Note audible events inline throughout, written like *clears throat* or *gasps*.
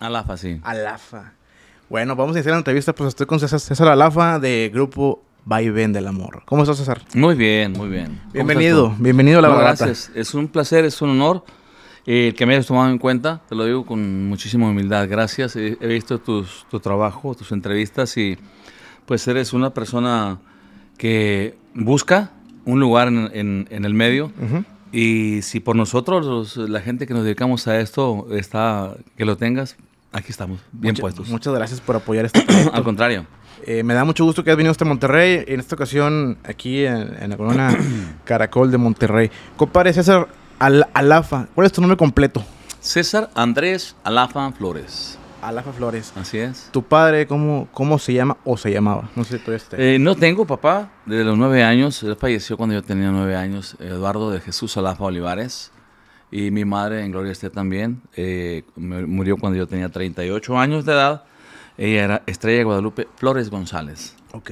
Alafa, sí. Alafa. Bueno, vamos a hacer la entrevista. Pues estoy con César, Alafa de Grupo Vaivén del Amor. ¿Cómo estás, César? Muy bien, muy bien. Bienvenido, bienvenido a la verdad Gracias, es un placer, es un honor eh, que me hayas tomado en cuenta. Te lo digo con muchísima humildad. Gracias. He, visto tu trabajo, tus entrevistas y pues eres una persona que busca un lugar en, el medio. Y si por nosotros, la gente que nos dedicamos a esto, está que lo tengas, aquí estamos, bien puestos. Muchas gracias por apoyar este proyecto. *coughs* Al contrario. Eh, me da mucho gusto que has venido hasta Monterrey. En esta ocasión, aquí en, la corona *coughs* Caracol de Monterrey. Compare César Al Alafa, ¿cuál es tu nombre completo? César Andrés Alafa Flores. Alafa Flores. Así es. ¿Tu padre cómo, cómo se llama o se llamaba? No sé eh, no tengo papá desde los nueve años. Él falleció cuando yo tenía nueve años. Eduardo de Jesús Alafa Olivares. Y mi madre, en gloria esté también, eh, murió cuando yo tenía 38 años de edad. Ella era Estrella Guadalupe Flores González. Ok.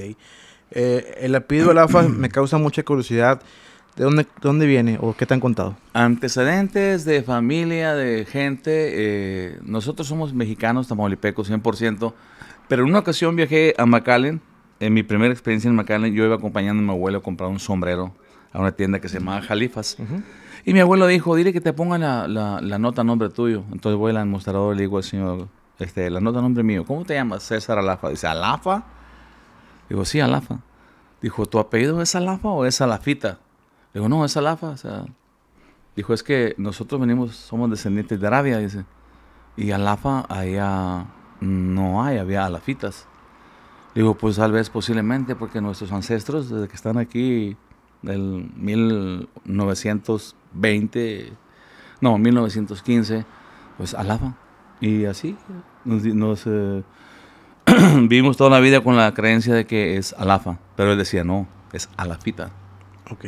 Eh, el apellido Alafa me causa mucha curiosidad. ¿De dónde, dónde viene o qué te han contado? Antecedentes de familia, de gente. Eh, nosotros somos mexicanos, tamaulipecos, 100%. Pero en una ocasión viajé a McAllen. En mi primera experiencia en McAllen, yo iba acompañando a mi abuelo a comprar un sombrero a una tienda que se llamaba Jalifas. Y mi abuelo dijo, dile que te ponga la, la, nota a nombre tuyo. Entonces voy al mostrador y le digo al señor, este, la nota a nombre mío. ¿Cómo te llamas? César Alafa. Dice, ¿Alafa? Digo, sí, Alafa. Dijo, ¿tu apellido es Alafa o es Alafita? digo, no, es alafa, O sea, dijo, es que nosotros venimos, somos descendientes de Arabia, dice. Y Alafa, allá no hay, había alafitas. digo, pues tal vez posiblemente, porque nuestros ancestros, desde que están aquí, del 1920, no, 1915, pues Alafa. Y así nos, eh, *clears throat* vivimos toda la vida con la creencia de que es Alafa. Pero él decía, no, es Alafita. Ok.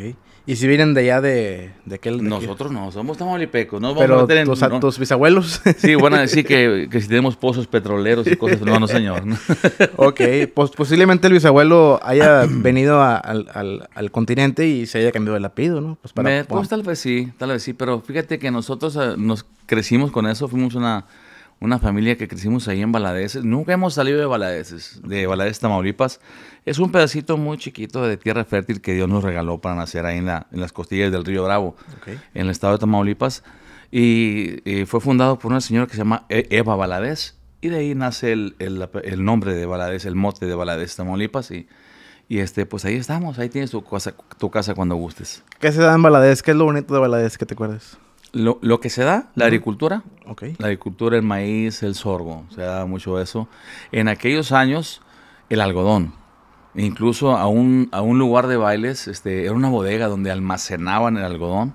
¿Y si vienen de allá de, de aquel? Nosotros no, somos tamaulipecos. No vamos a meter los bisabuelos. Sí, bueno, decir *laughs* que, si tenemos pozos petroleros y cosas. No, no, señor. *laughs* ok, pues posiblemente el bisabuelo haya *clears throat* venido al, continente y se haya cambiado el lapido, ¿no? Pues, para, pues, tal vez sí, tal vez sí. Pero fíjate que nosotros eh, nos crecimos con eso. Fuimos una una familia que crecimos ahí en Baladeces. Nunca hemos salido de Baladeces, de Baladeces, Tamaulipas. Es un pedacito muy chiquito de tierra fértil que Dios nos regaló para nacer ahí en, las costillas del río Bravo, en el estado de Tamaulipas. Y, fue fundado por una señora que se llama e-, Eva Valadez. Y de ahí nace el, nombre de Baladez, el mote de Baladez, Tamaulipas. Y, y este, pues ahí estamos, ahí tienes tu casa, tu casa cuando gustes. ¿Qué se da en Valadez? ¿Qué es lo bonito de Baladez que te acuerdas? Lo, que se da, la agricultura, la agricultura, el maíz, el sorgo, se da mucho eso. En aquellos años, el algodón. Incluso a un, a un lugar de bailes, este, era una bodega donde almacenaban el algodón.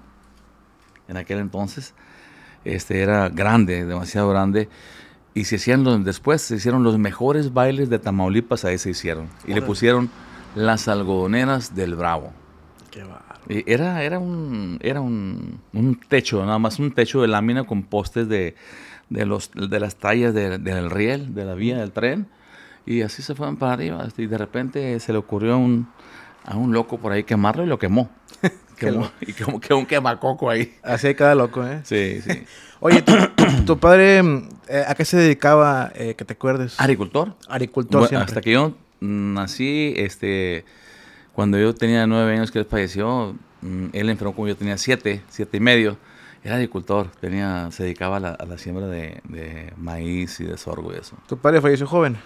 En aquel entonces, este, era grande, demasiado grande. Y se hacían después se hicieron los mejores bailes de Tamaulipas, ahí se hicieron. Y le pusieron las algodoneras del Bravo. Qué era, era, un, era un, techo, nada más un techo de lámina con postes de, los, de las tallas del riel, de la vía del tren. Y así se fueron para arriba. Y de repente se le ocurrió a un, loco por ahí quemarlo y lo quemó. *laughs* *laughs* quemó y como que un quemacoco ahí. Así queda cada loco, ¿eh? Sí, *laughs* sí. Oye, ¿tu, *coughs* padre eh, a qué se dedicaba, eh, que te acuerdes? Agricultor. Agricultor Hasta que yo nací, este cuando yo tenía nueve años que él falleció, mm, él enfermó cuando yo tenía siete, siete y medio. Era agricultor, tenía, se dedicaba a la, siembra de, maíz y de sorgo y eso. ¿Tu padre falleció joven?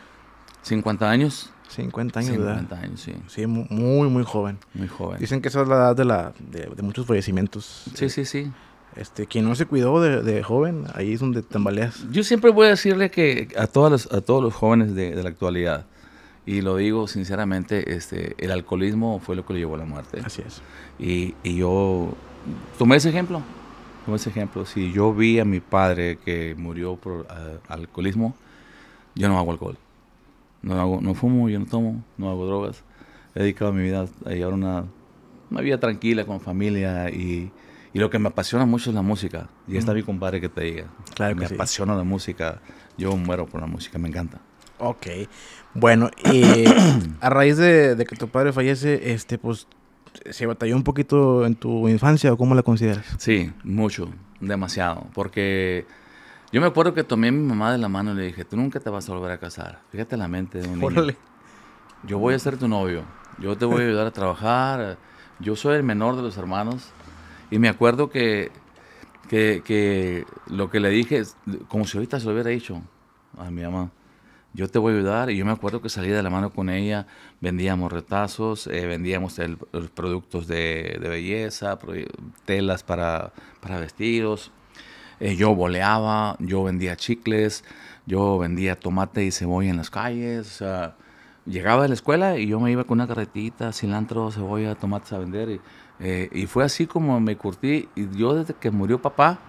50 años. 50 años, 50 años, sí. Sí, muy, muy joven. Muy joven. Dicen que esa es la edad de, la, de, muchos fallecimientos. Sí, sí, sí. Este, quien no se cuidó de, joven, ahí es donde tambaleas. Yo siempre voy a decirle que a, todas a todos los jóvenes de la actualidad, y lo digo sinceramente, este, el alcoholismo fue lo que le llevó a la muerte. Así es. Y, y yo tomé ese ejemplo. Tomé ese ejemplo. Si yo vi a mi padre que murió por ah, alcoholismo, yo no hago alcohol. No, hago, no fumo, yo no tomo, no hago drogas. He dedicado mi vida a llevar una, una vida tranquila con familia y, y lo que me apasiona mucho es la música. Y está mi compadre que te diga. Claro que me apasiona la música. Yo muero por la música, me encanta. Ok. Bueno, a raíz de, que tu padre fallece, este, pues, ¿se batalló un poquito en tu infancia o cómo la consideras? Sí, mucho, demasiado. Porque yo me acuerdo que tomé a mi mamá de la mano y le dije, tú nunca te vas a volver a casar. Fíjate la mente de un niño. Yo voy a ser tu novio. Yo te voy a ayudar a trabajar. Yo soy el menor de los hermanos. Y me acuerdo que, que, que lo que le dije, como si ahorita se lo hubiera dicho a mi mamá yo te voy a ayudar. Y yo me acuerdo que salí de la mano con ella, vendíamos retazos, eh, vendíamos productos de, belleza, telas para, para vestidos. Eh, yo boleaba, yo vendía chicles, yo vendía tomate y cebolla en las calles. llegaba de la escuela y yo me iba con una carretita, cilantro, cebolla, tomates a vender. Y, eh, y fue así como me curtí. Y yo desde que murió papá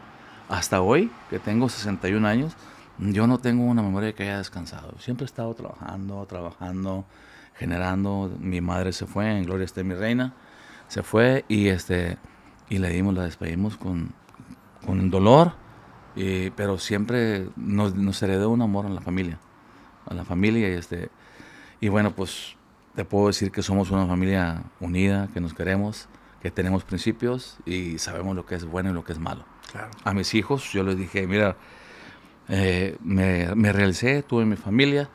hasta hoy, que tengo 61 años, yo no tengo una memoria de que haya descansado. Siempre he estado trabajando, trabajando, generando. Mi madre se fue, en gloria esté mi reina, se fue y este y le dimos, la despedimos con, con dolor, pero siempre nos, heredó un amor a la familia, a la familia y este y bueno pues te puedo decir que somos una familia unida, que nos queremos, que tenemos principios y sabemos lo que es bueno y lo que es malo. Claro. A mis hijos yo les dije mira eh, me, me, realicé, tuve mi familia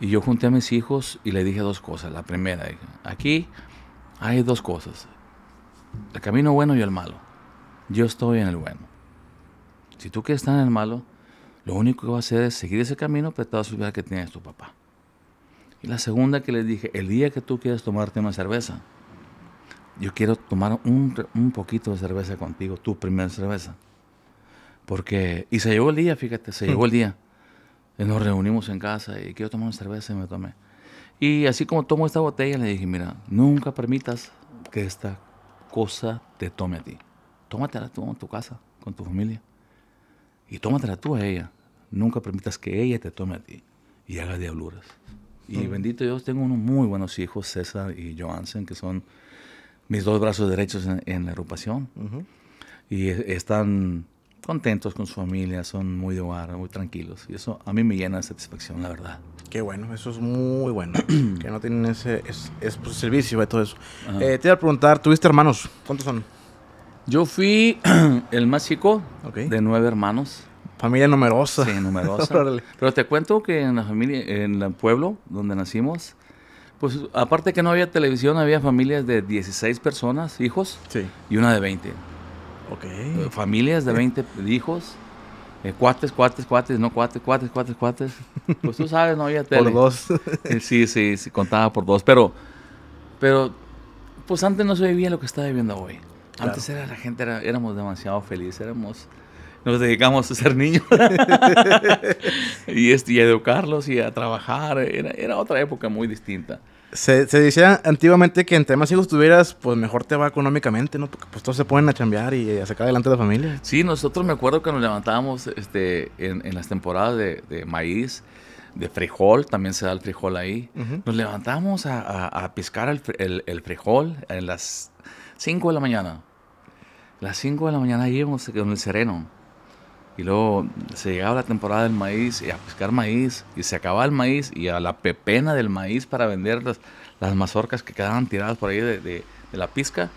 y yo junté a mis hijos y le dije dos cosas. La primera, aquí hay dos cosas, el camino bueno y el malo. Yo estoy en el bueno. Si tú quieres estar en el malo, lo único que vas a hacer es seguir ese camino, pero te su vida que tienes tu papá. Y la segunda que les dije, el día que tú quieras tomarte una cerveza, yo quiero tomar un poquito de cerveza contigo, tu primera cerveza. Porque, y se llegó el día, fíjate, se llegó el día. nos reunimos en casa y quiero tomar una cerveza y me tomé. Y así como tomo esta botella, le dije, mira, nunca permitas que esta cosa te tome a ti. Tómatela tú en tu casa, con tu familia. Y tómatela tú a ella. Nunca permitas que ella te tome a ti y haga diabluras. Y bendito Dios, tengo unos muy buenos hijos, César y Johansen, que son mis dos brazos derechos en, la agrupación. Y e, están contentos con su familia, son muy de hogar, muy tranquilos. Y eso a mí me llena de satisfacción, la verdad. Qué bueno, eso es muy bueno. *clears throat* que no tienen ese pues, servicio y todo eso. Eh, te iba a preguntar, ¿tuviste hermanos? ¿Cuántos son? Yo fui *clears throat* el más chico de nueve hermanos. Familia numerosa. Sí, numerosa. *laughs* Pero te cuento que en la familia, en el pueblo donde nacimos, pues aparte que no había televisión, había familias de 16 personas, hijos, y una de 20. Eh, familias de 20 hijos. Eh, cuates, cuates, cuates, no cuates, cuates, cuates, cuates. Pues tú sabes, no había *laughs* tele. Por dos. *laughs* Eh, sí, sí, sí, contaba por dos. Pero, pero, pues antes no se vivía lo que está viviendo hoy. Antes era la gente, era, éramos demasiado felices, éramos, nos dedicamos a ser niños *laughs* este, y, a educarlos y a trabajar. Era, era otra época muy distinta. Se, decía antiguamente que entre más hijos tuvieras, pues mejor te va económicamente, ¿no? Porque pues todos se pueden a chambear y a eh, sacar adelante la familia. Sí, nosotros me acuerdo que nos levantábamos este, en, las temporadas de, maíz, de frijol, también se da el frijol ahí. Nos levantábamos a, piscar el, frijol en las 5 de la mañana. Las 5 de la mañana íbamos con el sereno y luego se llegaba la temporada del maíz y a buscar maíz y se acababa el maíz y a la pepena del maíz para vender las, las mazorcas que quedaban tiradas por ahí de, la pizca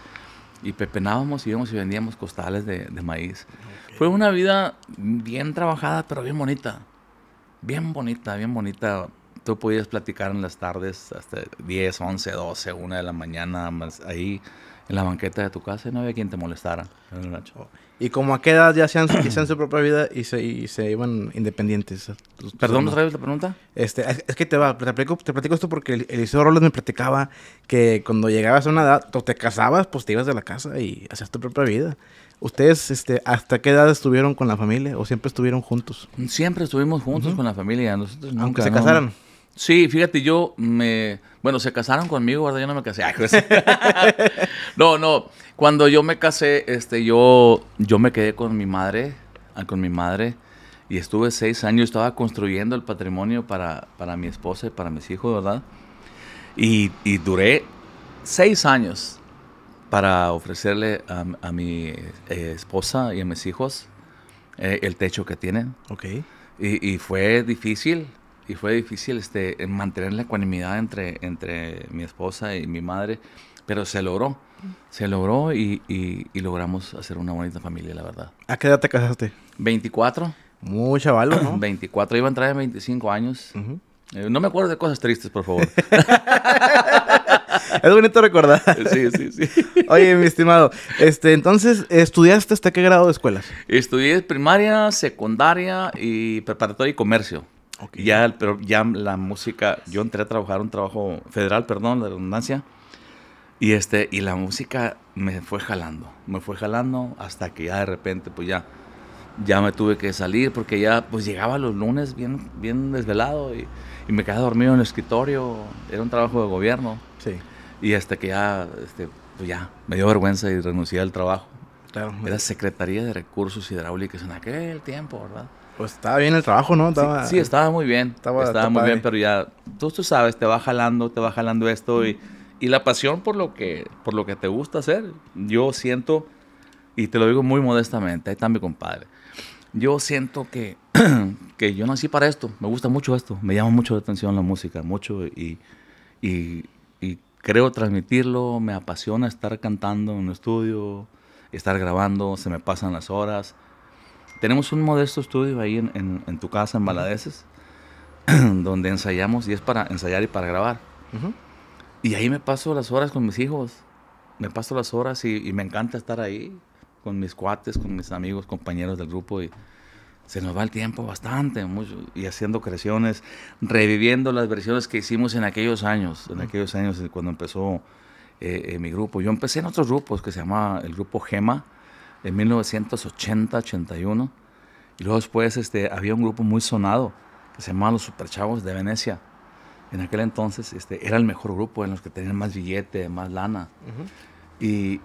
y pepenábamos y íbamos y vendíamos costales de, maíz. Fue una vida bien trabajada, pero bien bonita. Bien bonita, bien bonita. Tú podías platicar en las tardes hasta 10, 11, 12, 1 de la mañana, más ahí en la banqueta de tu casa y no había quien te molestara y como a qué edad ya sean, hicieron *clears throat* su propia vida y se, y se iban independientes. Perdón, ¿otra vez la pregunta? Este, es, que te va, te platico, te platico esto porque Eliseo Robles me platicaba que cuando llegabas a una edad, te casabas, pues te ibas de la casa y hacías tu propia vida. ¿Ustedes este, hasta qué edad estuvieron con la familia o siempre estuvieron juntos? Siempre estuvimos juntos con la familia. Aunque se casaron? Sí, fíjate, yo me bueno, se casaron conmigo, ¿verdad? Yo no me casé. *laughs* no, no. Cuando yo me casé, este, yo, yo me quedé con mi madre, ah, con mi madre, y estuve seis años, estaba construyendo el patrimonio para, mi esposa y para mis hijos, ¿verdad? Y, duré seis años para ofrecerle a, mi eh, esposa y a mis hijos eh, el techo que tienen. Ok. Y, y fue difícil, y fue difícil este, mantener la ecuanimidad entre, entre mi esposa y mi madre, pero se logró. Se logró y, logramos hacer una bonita familia, la verdad. ¿A qué edad te casaste? 24. Muy chaval, ¿no? 24, *clears throat* iba a entrar a 25 años. Eh, no me acuerdo de cosas tristes, por favor. *laughs* es bonito recordar. Sí, sí, sí. *laughs* Oye, mi estimado, este, entonces, ¿estudiaste hasta qué grado de escuelas? Estudié primaria, secundaria y preparatoria y comercio. Ya, pero ya la música, yo entré a trabajar un trabajo federal, perdón, la redundancia, y, este, y la música me fue jalando, me fue jalando hasta que ya de repente, pues ya, ya me tuve que salir porque ya, pues llegaba los lunes bien, bien desvelado y, y me quedaba dormido en el escritorio, era un trabajo de gobierno. Sí. Y hasta que ya, este, pues ya, me dio vergüenza y renuncié al trabajo. Era Secretaría de Recursos Hidráulicos en aquel tiempo, ¿verdad? Pues estaba bien el trabajo, ¿no? Estaba, sí, estaba muy bien. Estaba, muy bien, pero ya, tú, tú sabes, te va jalando, te va jalando esto y, y, la pasión por lo, que, por lo que te gusta hacer. Yo siento, y te lo digo muy modestamente, ahí está mi compadre. Yo siento que, *clears throat* que yo nací para esto, me gusta mucho esto, me llama mucho la atención la música, mucho y, y, y creo transmitirlo, me apasiona estar cantando en un estudio, estar grabando, se me pasan las horas tenemos un modesto estudio ahí en, tu casa, en Maladeces, *clears throat* donde ensayamos y es para ensayar y para grabar. Y ahí me paso las horas con mis hijos. Me paso las horas y, me encanta estar ahí con mis cuates, con mis amigos, compañeros del grupo. Y se nos va el tiempo bastante, mucho, y haciendo creaciones, reviviendo las versiones que hicimos en aquellos años, en aquellos años cuando empezó eh, eh, mi grupo. Yo empecé en otros grupos que se llamaba el grupo Gema en 1980-81. Y luego después este, había un grupo muy sonado que se llamaba Los Superchavos de Venecia. En aquel entonces este, era el mejor grupo, en los que tenían más billete, más lana. y,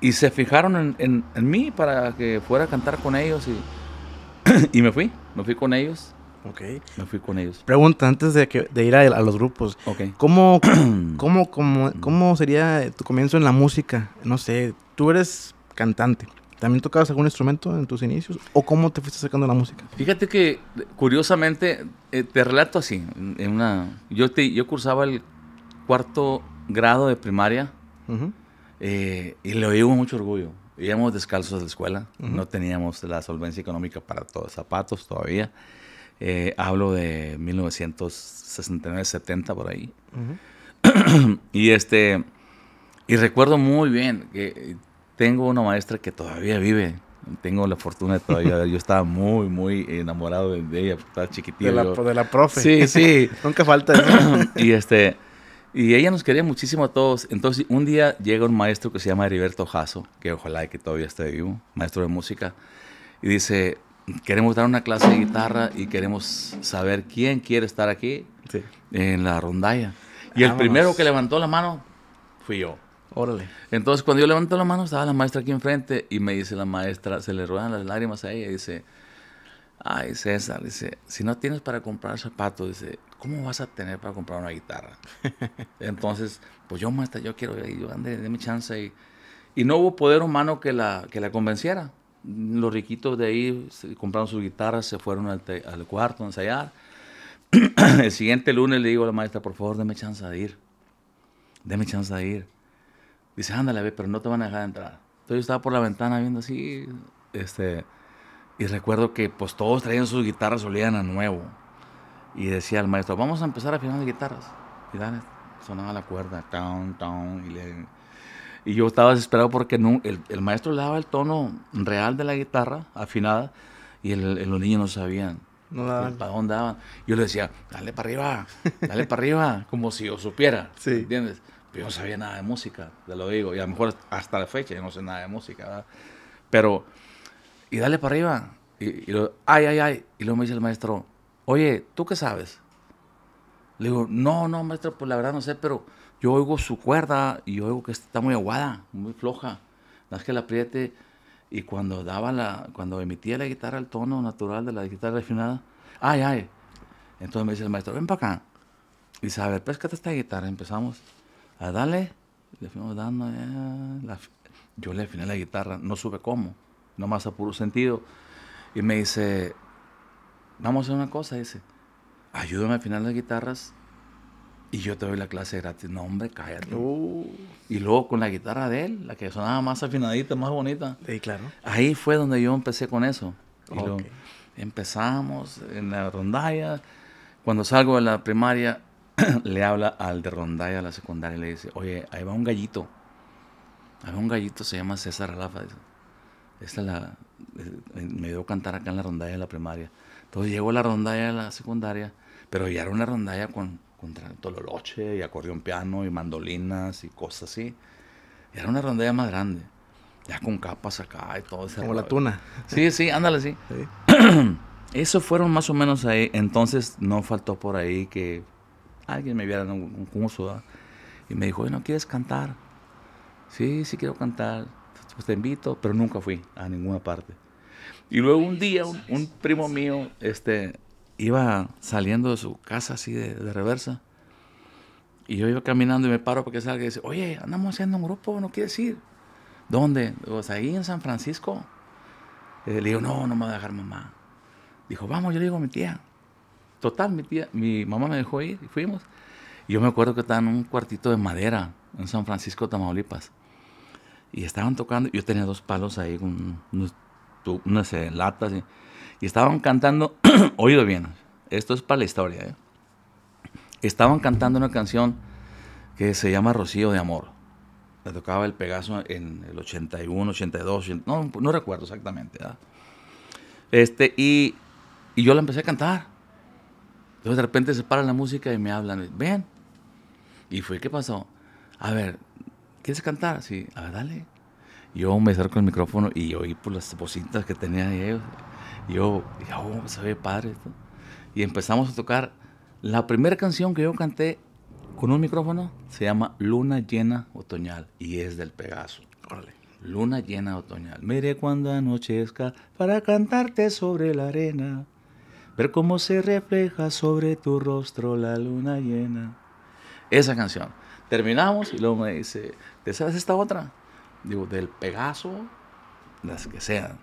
y, se fijaron en, en, en, mí para que fuera a cantar con ellos y, *clears throat* y me fui, me fui con ellos. Ok. Me fui con ellos. Pregunta, antes de, que, de ir a, los grupos. Ok. ¿cómo, *clears throat* cómo, cómo, cómo sería tu comienzo en la música? No sé, tú eres cantante. ¿También tocabas algún instrumento en tus inicios? ¿O cómo te fuiste sacando la música? Fíjate que, curiosamente, eh, te relato así. yo, cursaba el cuarto grado de primaria eh, y le oí con mucho orgullo. Íbamos descalzos de la escuela, no teníamos la solvencia económica para todos, zapatos todavía. Eh, hablo de 1969-70 por ahí. *clears throat* y este y recuerdo muy bien que tengo una maestra que todavía vive. Tengo la fortuna de todavía. *laughs* yo estaba muy, muy enamorado de ella. Estaba chiquitito. De la, profe. Sí, sí. *laughs* Nunca falta. *coughs* y este. Y ella nos quería muchísimo a todos. Entonces, un día llega un maestro que se llama Heriberto Jasso, que ojalá que todavía esté vivo, maestro de música, y dice, queremos dar una clase de guitarra y queremos saber quién quiere estar aquí en la rondalla. Y el primero que levantó la mano fui yo. Entonces, cuando yo levanto la mano, estaba la maestra aquí enfrente y me dice la maestra, se le ruedan las lágrimas a ella y dice, ay César, dice, si no tienes para comprar zapatos, dice, ¿cómo vas a tener para comprar una guitarra? *laughs* Entonces, pues yo maestra, yo quiero, ir, yo ande, déme chance. Y, y, no hubo poder humano que la, que la convenciera. Los riquitos de ahí compraron sus guitarras, se fueron al, al cuarto a ensayar. *clears throat* El siguiente lunes le digo a la maestra, por favor, déme chance de ir. déme chance de ir. Dice, ándale, ve, pero no te van a dejar entrar. Entonces yo estaba por la ventana viendo así, este, y recuerdo que pues todos traían sus guitarras a nuevo. Y decía el maestro, vamos a empezar a afinar las guitarras. Y dale, sonaba la cuerda, town, town, y le, y yo estaba desesperado porque no, el, el, maestro le daba el tono real de la guitarra, afinada, y el, los niños no sabían. No ¿Para dónde daban? Yo le decía, dale para arriba, dale para arriba, *laughs* como si yo supiera. Sí. ¿Entiendes? Yo no sabía nada de música, te lo digo. Y a lo mejor hasta la fecha yo no sé nada de música, ¿verdad? Pero, y dale para arriba. Y, y ay, ay, ay. Y luego me dice el maestro, oye, ¿tú qué sabes? Le digo, no, no, maestro, pues la verdad no sé, pero yo oigo su cuerda y yo oigo que está muy aguada, muy floja. Nada es que la apriete. Y cuando daba la, cuando emitía la guitarra el tono natural de la guitarra refinada, ay, ay. Entonces me dice el maestro, ven para acá. Y sabe a ver, péscate esta guitarra, empezamos a ah, darle, le fuimos dando, eh, yo le afiné la guitarra, no supe cómo, nomás a puro sentido. Y me dice, vamos a hacer una cosa, dice, ayúdame a afinar las guitarras y yo te doy la clase gratis. No, hombre, cállate. Y luego con la guitarra de él, la que sonaba más afinadita, más bonita. claro. Ahí fue donde yo empecé con eso. empezamos en la rondalla. Cuando salgo de la primaria, *clears throat* le habla al de rondalla de la secundaria y le dice, oye, ahí va un gallito. Ahí va un gallito, se llama César Rafa. Esta la, eh, eh, me dio cantar acá en la rondalla de la primaria. Entonces llegó la rondalla de la secundaria, pero ya era una rondalla con, con tololoche y acordeón piano y mandolinas y cosas así. era una rondalla más grande, ya con capas acá y todo. Ese Como la tuna. Sí, sí, ándale, sí. sí. *clears throat* Eso fueron más o menos ahí. Entonces no faltó por ahí que alguien me viera en un, curso y me dijo, ¿no ¿quieres cantar? Sí, sí quiero cantar, pues te invito, pero nunca fui a ninguna parte. Y luego un día un, primo mío este, iba saliendo de su casa así de, reversa y yo iba caminando y me paro porque salga y dice, oye, andamos haciendo un grupo, ¿no quieres ir? ¿Dónde? Pues ahí en San Francisco. Eh, le digo, no, no me va a dejar mamá. Dijo, vamos, yo le digo a mi tía. Total, mi tía, mi mamá me dejó ir y fuimos. Y yo me acuerdo que estaba en un cuartito de madera en San Francisco, Tamaulipas. Y estaban tocando, yo tenía dos palos ahí, con unas eh, latas, y, estaban cantando, *clears throat* oído bien, esto es para la historia, eh. estaban cantando una canción que se llama Rocío de Amor. La tocaba el Pegaso en el 81, 82, no, no recuerdo exactamente. Este, y, y yo la empecé a cantar de repente se para la música y me hablan, Ven. Y fue, ¿qué pasó? A ver, ¿quieres cantar? Sí, a ver, dale. Yo me acerco el micrófono y oí por pues, las bocitas que tenía ellos. Yo, yo, oh, se ve padre esto. Y empezamos a tocar. La primera canción que yo canté con un micrófono se llama Luna Llena Otoñal y es del Pegaso. Órale. Luna Llena Otoñal. Mire cuando anochezca para cantarte sobre la arena ver cómo se refleja sobre tu rostro la luna llena. Esa canción. Terminamos y luego me dice, ¿te sabes esta otra? Digo, del Pegaso, las que sean.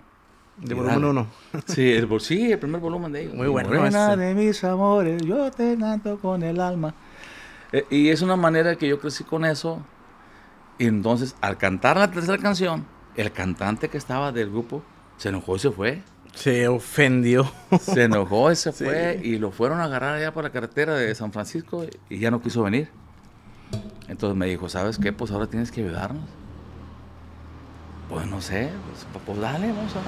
De volumen uno. *laughs* Sí, el, sí, el primer volumen de ellos. Muy buena. de mis amores, yo te canto con el alma. Eh, y es una manera que yo crecí con eso. Y entonces, al cantar la tercera canción, el cantante que estaba del grupo se enojó y se fue. Se ofendió. Se enojó y *laughs* se fue y lo fueron a agarrar allá por la carretera de San Francisco y ya no quiso venir. Entonces me dijo, ¿sabes qué? Pues ahora tienes que ayudarnos. Pues no sé, pues, pues dale, vamos a ver.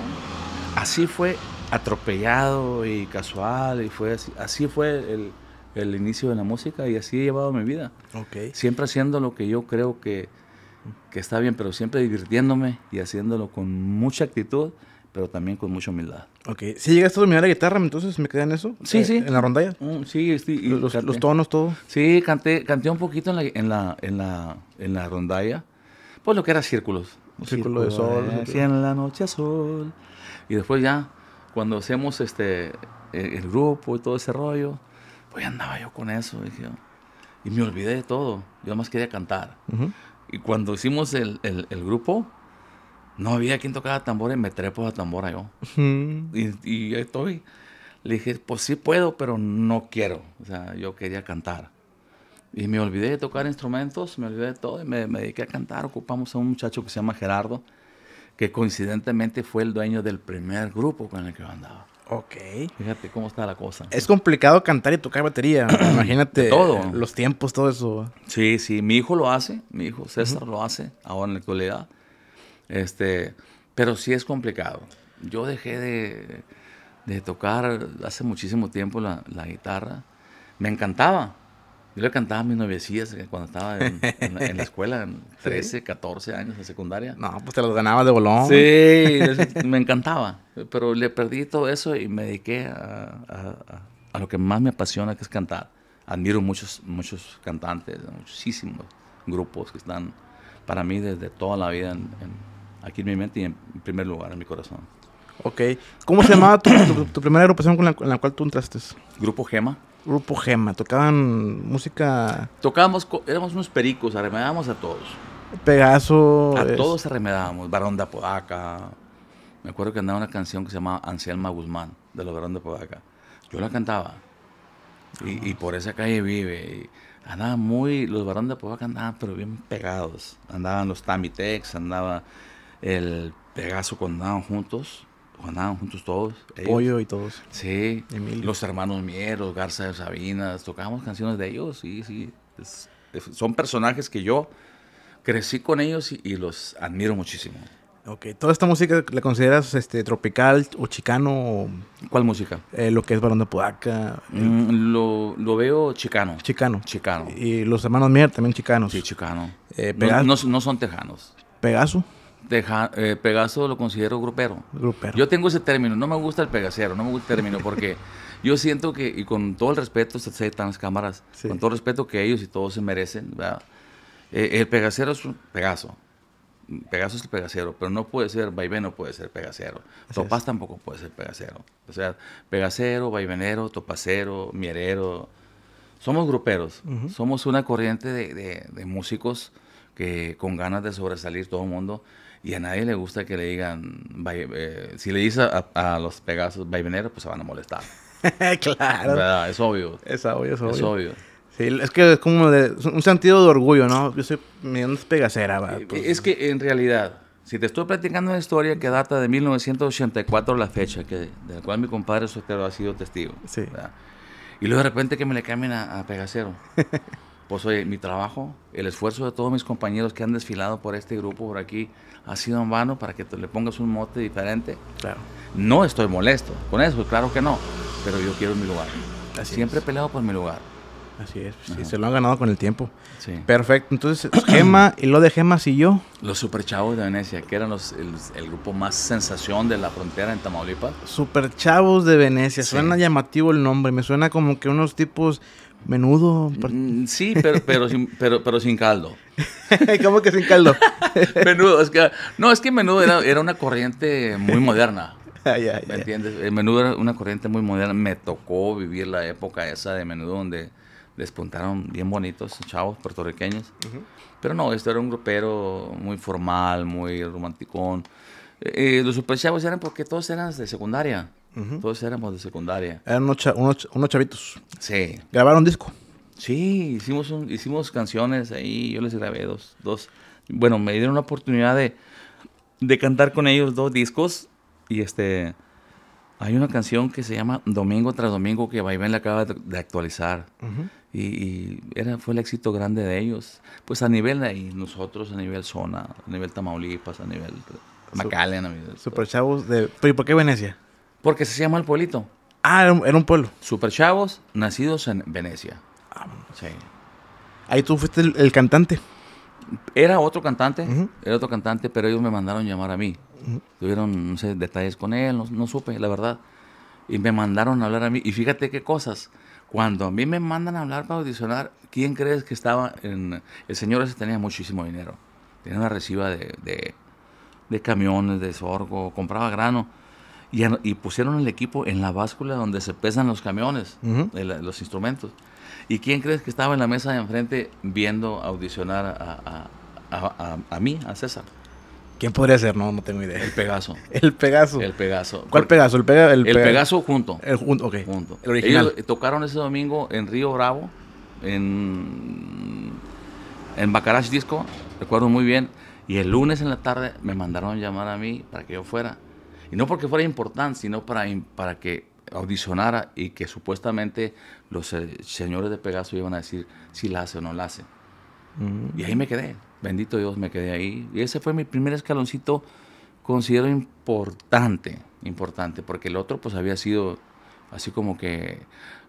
Así fue atropellado y casual y fue así, así fue el, el, inicio de la música y así he llevado mi vida. Okay. Siempre haciendo lo que yo creo que, que está bien, pero siempre divirtiéndome y haciéndolo con mucha actitud pero también con mucha humildad. Ok. si llegaste a dominar la guitarra, entonces me quedé en eso? Sí, eh, sí. ¿En la rondalla? Mm, sí, sí. los, tonos, todo? Sí, canté, canté un poquito en la, en la, en la, en la rondalla. Pues lo que era círculos. Círculo, de sol. en la noche sol. Y después ya, cuando hacemos este, e, el, grupo y todo ese rollo, pues ya andaba yo con eso. Dije, y me olvidé de todo. Yo más quería cantar. Y cuando hicimos el, el, el grupo no había quien tocara tambor y me trepo a tambora yo. Y, ahí estoy. Le dije, pues sí puedo, pero no quiero. O sea, yo quería cantar. Y me olvidé de tocar instrumentos, me olvidé de todo y me, dediqué a cantar. Ocupamos a un muchacho que se llama Gerardo, que coincidentemente fue el dueño del primer grupo con el que yo andaba. Ok. Fíjate cómo está la cosa. Es complicado cantar y tocar batería. *clears throat* *clears throat* Imagínate los tiempos, todo eso. Sí, sí. Mi hijo lo hace. Mi hijo César lo hace ahora en la actualidad. Este, pero sí es complicado. Yo dejé de, tocar hace muchísimo tiempo la, guitarra. Me encantaba. Yo le cantaba a mis noviecitas cuando estaba en, la escuela, en 13, *laughs* 14 años de secundaria. No, pues te los ganaba de bolón. Sí, me encantaba. Pero le perdí todo eso y me dediqué a, lo que más me apasiona, que es cantar. Admiro muchos, muchos cantantes, muchísimos grupos que están para mí desde toda la vida en aquí en mi mente y en primer lugar en mi corazón. Ok. ¿Cómo se llamaba tu, primera agrupación con la, en la cual tú entraste? Grupo Gema. Grupo Gema. ¿Tocaban música...? Tocábamos, éramos unos pericos, arremedábamos a todos. Pegaso... A todos arremedábamos. Barón de Apodaca. Me acuerdo que andaba una canción que se llamaba Anselma Guzmán, de los Barón de Apodaca. Yo la cantaba. Y, por esa calle vive. Y andaban muy... Los Barón de Apodaca andaban pero bien pegados. Andaban los Tamitex, andaba el Pegaso cuando andaban juntos, cuando andaban juntos todos. Pollo y todos. Sí, los hermanos Mieros, Garza de Sabinas, tocábamos canciones de ellos, sí, sí. son personajes que yo crecí con ellos y, los admiro muchísimo. Ok, ¿toda esta música la consideras este, tropical o chicano? ¿Cuál música? Eh, lo que es Barón de Podaca. Mm, lo, veo chicano. Chicano. Chicano. Y los hermanos Mier también chicanos. Sí, chicano. Eh, no, no son tejanos. ¿Pegaso? Eh, pegaso lo considero grupero. Yo tengo ese término, no me gusta el pegacero, no me gusta el término, porque *laughs* yo siento que, y con todo el respeto, se aceptan las cámaras, con todo el respeto que ellos y todos se merecen, eh, el pegacero es un pegaso. Pegaso es el pegacero, pero no puede ser, vaivén no puede ser pegacero. Topaz tampoco puede ser pegacero. O sea, pegacero, vaivenero, topacero, mierero. Somos gruperos, somos una corriente de, de músicos que con ganas de sobresalir todo el mundo y a nadie le gusta que le digan, eh, si le dice a, los Pegasos vaiveneros, pues se van a molestar. *laughs* claro. Es obvio. Es obvio, es obvio. Es que es como un sentido de orgullo, ¿no? Yo soy medio pegacera. Eh, pues, es que en realidad, si te estoy platicando una historia que data de 1984 la fecha, de la cual mi compadre Sotero ha sido testigo. Sí. Y luego de repente que me le cambien a, a pegacero. *laughs* pues oye, mi trabajo, el esfuerzo de todos mis compañeros que han desfilado por este grupo, por aquí, ha sido en vano para que le pongas un mote diferente. Claro. No estoy molesto con eso, claro que no, pero yo quiero mi lugar. Siempre he peleado por mi lugar. Así es, se lo han ganado con el tiempo. Sí. Perfecto, entonces *clears throat* Gema y lo de Gema y yo. Los Superchavos de Venecia, que eran el, grupo más sensación de la frontera en Tamaulipas. Superchavos de Venecia, suena llamativo el nombre, me suena como que unos tipos, menudo. Mm, sí, pero, pero, sin, pero, pero sin caldo. *laughs* ¿Cómo que sin caldo? *laughs* menudo, es que, no, es que menudo era, una corriente muy moderna. *laughs* Ah, ¿Me entiendes? El eh, menudo era una corriente muy moderna. Me tocó vivir la época esa de menudo donde despuntaron bien bonitos chavos puertorriqueños. Pero no, esto era un grupero muy formal, muy romanticón. Eh, eh, los super eran porque todos eran de secundaria. Todos éramos de secundaria. Eran unos, chavitos. Sí. Grabaron disco. Sí, hicimos, hicimos canciones ahí. Yo les grabé dos, dos. Bueno, me dieron la oportunidad de, cantar con ellos dos discos. Y este. Hay una canción que se llama Domingo tras Domingo que Vaivén le acaba de actualizar. y, era, fue el éxito grande de ellos. Pues a nivel de ahí, nosotros, a nivel zona, a nivel Tamaulipas, a nivel Macalena. Super chavos de. por qué Venecia? Porque se llama el pueblito. Ah, era un, pueblo. Super chavos, nacidos en Venecia. Ah, sí. Ahí tú fuiste el, cantante. Era otro cantante, era otro cantante, pero ellos me mandaron llamar a mí. Tuvieron, no sé, detalles con él, no, supe, la verdad. Y me mandaron a hablar a mí. Y fíjate qué cosas. Cuando a mí me mandan a hablar para audicionar, ¿quién crees que estaba en...? El señor ese tenía muchísimo dinero. Tenía una reciba de camiones, de sorgo, compraba grano y, pusieron el equipo en la báscula donde se pesan los camiones, los instrumentos. ¿Y quién crees que estaba en la mesa de enfrente viendo audicionar a, a, a, mí, a César? ¿Quién podría ser? No, no tengo idea. El Pegaso. *laughs* el Pegaso. El Pegaso. ¿Cuál Pegaso? El, el, el Pegaso junto. El junto, ok. El original. Eh, tocaron ese domingo en Río Bravo, en, en Disco, recuerdo muy bien. Y el lunes en la tarde me mandaron llamar a mí para que yo fuera. Y no porque fuera importante, sino para, para que audicionara y que supuestamente los eh, señores de Pegaso iban a decir si la hace o no la hace. Mm. Y ahí me quedé. Bendito Dios, me quedé ahí. Y ese fue mi primer escaloncito, considero importante, importante, porque el otro pues había sido así como que...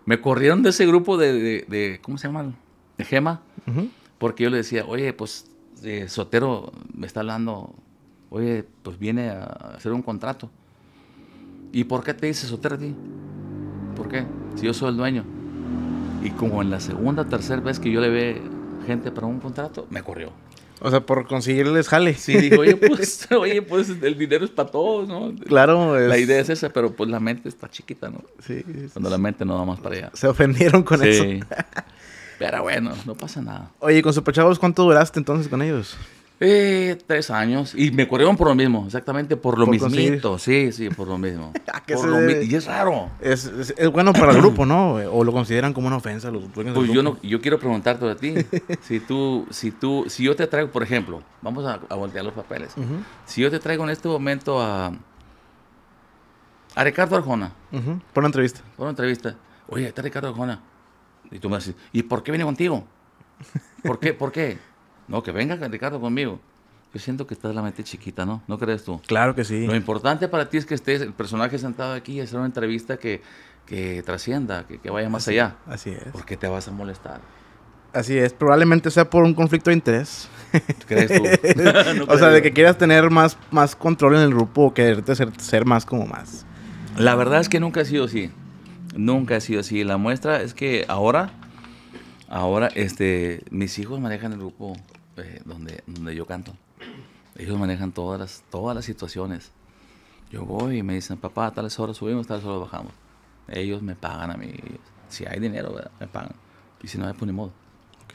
Me corrieron de ese grupo de, ¿cómo se llama? De Gema, porque yo le decía, oye, pues eh, Sotero me está hablando Oye, pues viene a hacer un contrato. ¿Y por qué te dices eso, Terti? ¿Por qué? Si yo soy el dueño. Y como en la segunda, tercera vez que yo le ve gente para un contrato, me corrió. O sea, por conseguirles jale. Sí, digo, oye, pues, *laughs* oye, pues el dinero es para todos, ¿no? Claro. La idea es esa, pero pues la mente está chiquita, ¿no? Sí. Cuando la mente no va más para allá. Se ofendieron con sí. pero bueno, no pasa nada. Oye, con Superchavos, ¿cuánto duraste entonces con ellos? Eh, tres años. Y me corrieron por lo mismo, exactamente, por lo mismo mismito. Sí, sí, por lo mismo. *laughs* Ah, por lo y es raro. Es, bueno para el grupo, ¿no? O lo consideran como una ofensa. Los pues yo, no, yo quiero preguntarte a ti. *laughs* si tú, si tú, si yo te traigo, por ejemplo, vamos a, voltear los papeles. Si yo te traigo en este momento a, a Ricardo Arjona. Por una entrevista. Por una entrevista. Oye, está Ricardo Arjona. Y tú me dices, ¿y por qué viene contigo? ¿Por qué? ¿Por qué? No, que venga Ricardo conmigo. Yo siento que estás la mente chiquita, ¿no? ¿No crees tú? Claro que sí. Lo importante para ti es que estés el personaje sentado aquí y hacer una entrevista que, trascienda, que, vaya más allá. Así es. Porque te vas a molestar. Así es, probablemente sea por un conflicto de interés. ¿Crees tú? *laughs* o sea, de que quieras tener más, más control en el grupo o quererte ser, ser más como más. La verdad es que nunca ha sido así. Nunca ha sido así. La muestra es que ahora, ahora, este, mis hijos manejan el grupo. Eh, donde, donde yo canto. Ellos manejan todas las, todas las situaciones. Yo voy y me dicen, papá, a tales horas subimos, a tales horas bajamos. Ellos me pagan a mí. Si hay dinero, me pagan. Y si no hay, pues ni modo.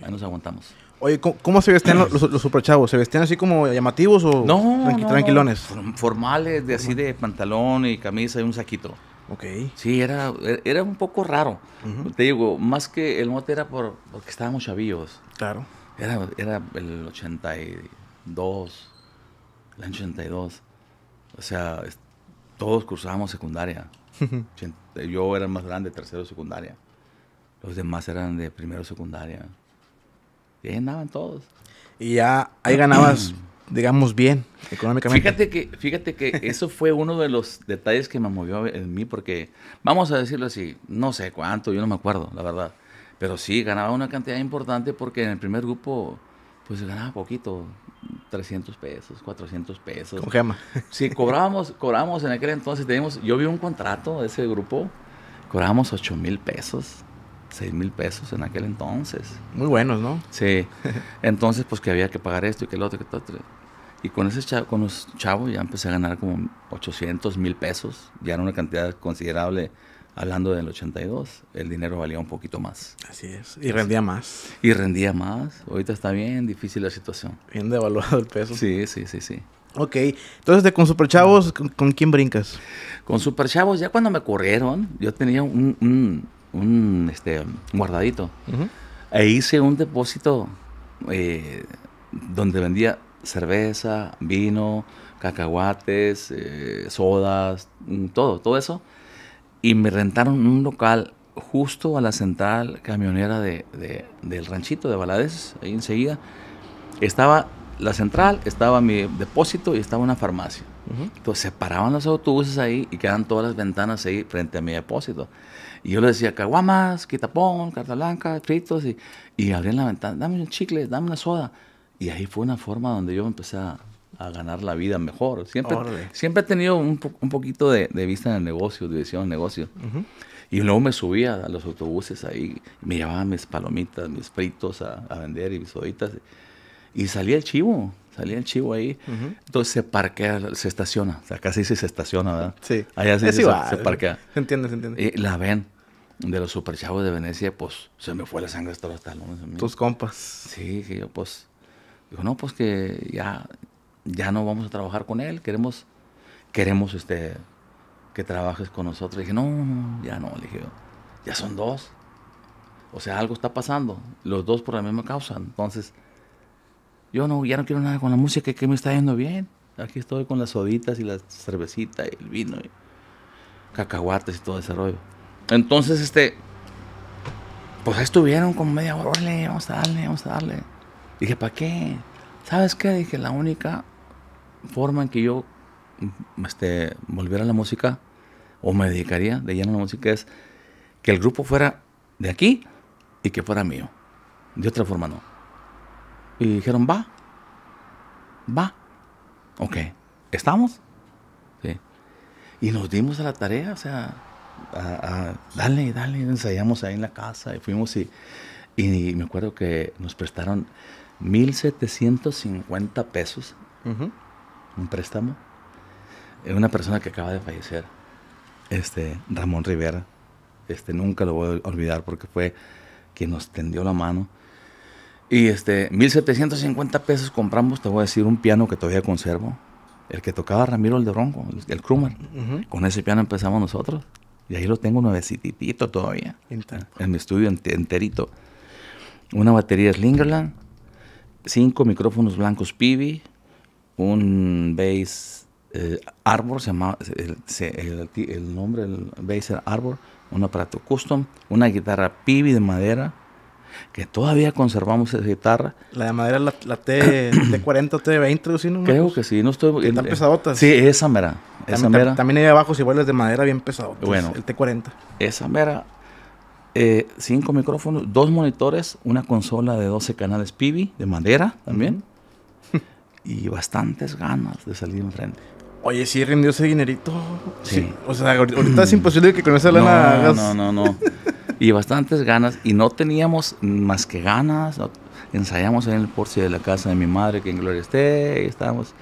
Ahí nos aguantamos. Oye, ¿cómo, se vestían los, los, superchavos? ¿Se vestían así como llamativos o no, tranquilones? formales, de así de pantalón y camisa y un saquito. Ok. Sí, era, er, era un poco raro. Te digo, más que el mote era por, porque estábamos chavillos. Claro. Era, era el 82, el año 82. O sea, todos cruzábamos secundaria. *laughs* Yo era más grande, tercero secundaria. Los demás eran de primero secundaria. Y ahí todos. Y ya ahí ganabas, *clears throat* digamos, bien económicamente. Fíjate que, fíjate que eso fue uno de los detalles que me movió en mí, porque vamos a decirlo así, no sé cuánto, yo no me acuerdo, la verdad. Pero sí, ganaba una cantidad importante porque en el primer grupo, pues ganaba poquito, 300 pesos, 400 pesos. Con gema. Sí, cobrábamos, cobrábamos en aquel entonces, teníamos, yo vi un contrato de ese grupo, cobrábamos 8 mil pesos, 6 mil pesos en aquel entonces. Muy buenos, ¿no? Sí. *laughs* Entonces, pues que había que pagar esto y que el otro, que Y con ese chavo, con los chavos ya empecé a ganar como 800 mil pesos, ya era una cantidad considerable hablando del 82, el dinero valía un poquito más. Así es. Y rendía más. Y rendía más. Ahorita está bien difícil la situación. Bien devaluado el peso. Sí, sí, sí, sí. Ok, entonces de con Superchavos, ¿con, quién brincas? Con Superchavos, ya cuando me corrieron, yo tenía un, este, guardadito. E hice un depósito eh, donde vendía cerveza, vino, cacahuates, eh, sodas, mm, todo, todo eso y me rentaron un local justo a la central camionera de, del ranchito de Valadez, ahí enseguida. Estaba la central, estaba mi depósito y estaba una farmacia. Entonces se paraban los autobuses ahí y quedaban todas las ventanas ahí frente a mi depósito. Y yo le decía, caguamas, quitapón, carta blanca, fritos, y, y abrían la ventana, dame un chicle, dame una soda. Y ahí fue una forma donde yo empecé a, a ganar la vida mejor. Siempre, siempre he tenido un, un poquito de, vista en el negocio, de visión en negocio. Y luego me subía a los autobuses ahí, me llevaban mis palomitas, mis fritos a, vender y mis Y salía el chivo, salía el chivo ahí. Entonces se parquea, se estaciona. sea, acá se se estaciona, ¿verdad? Sí. Allá se, se, parquea. Se entiende, se entiende. Y la ven de los superchavos de Venecia, pues se me fue la sangre hasta los talones. Tus compas. Sí, que yo pues, digo, no, pues que ya ya no vamos a trabajar con él, queremos, queremos este, que trabajes con nosotros. dije, no, ya no, le dije, ya son dos. O sea, algo está pasando, los dos por la misma causa. Entonces, yo no, ya no quiero nada con la música, que, me está yendo bien. Aquí estoy con las soditas y la cervecita y el vino y cacahuates y todo ese rollo. Entonces, este, pues ahí estuvieron como media hora, vamos a darle, vamos a darle. Dije, ¿para qué? ¿Sabes qué? Dije, la única forma en que yo mm, este, volviera a la música o me dedicaría de lleno a la música es que el grupo fuera de aquí y que fuera mío. De otra forma no. Y dijeron, va, va, ok, ¿estamos? Sí. Y nos dimos a la tarea, o sea, a, a, y darle ensayamos ahí en la casa y fuimos y, y me acuerdo que nos prestaron 1.750 pesos. Uh un préstamo. Era eh, una persona que acaba de fallecer, este, Ramón Rivera. Este, nunca lo voy a olvidar porque fue quien nos tendió la mano. Y este, 1750 pesos compramos, te voy a decir, un piano que todavía conservo. El que tocaba Ramiro el de Ronco, el, el Con ese piano empezamos nosotros. Y ahí lo tengo nuevecitito todavía. En mi estudio enterito. Una batería Slingerland. Cinco micrófonos blancos Pivi un base eh, árbol se llama, el, nombre el, nombre del bass Arbor, un aparato custom, una guitarra Pibi de madera, que todavía conservamos esa guitarra. La de madera, la, la T, 40 *clears throat* T20, Creo que sí, no estoy... Están pesadotas. Sí, esa mera. también, mera. hay abajo si vuelves de madera bien pesado. Bueno. El T40. Esa mera. Eh, cinco micrófonos, dos monitores, una consola de 12 canales PIBI de madera también y bastantes ganas de salir enfrente. Oye, sí rindió ese dinerito. Sí. O sea, ahorita es imposible que con esa lana No, no, no, y bastantes ganas. Y no teníamos más que ganas. Ensayamos en el porche de la casa de mi madre, que en gloria esté. Y estábamos.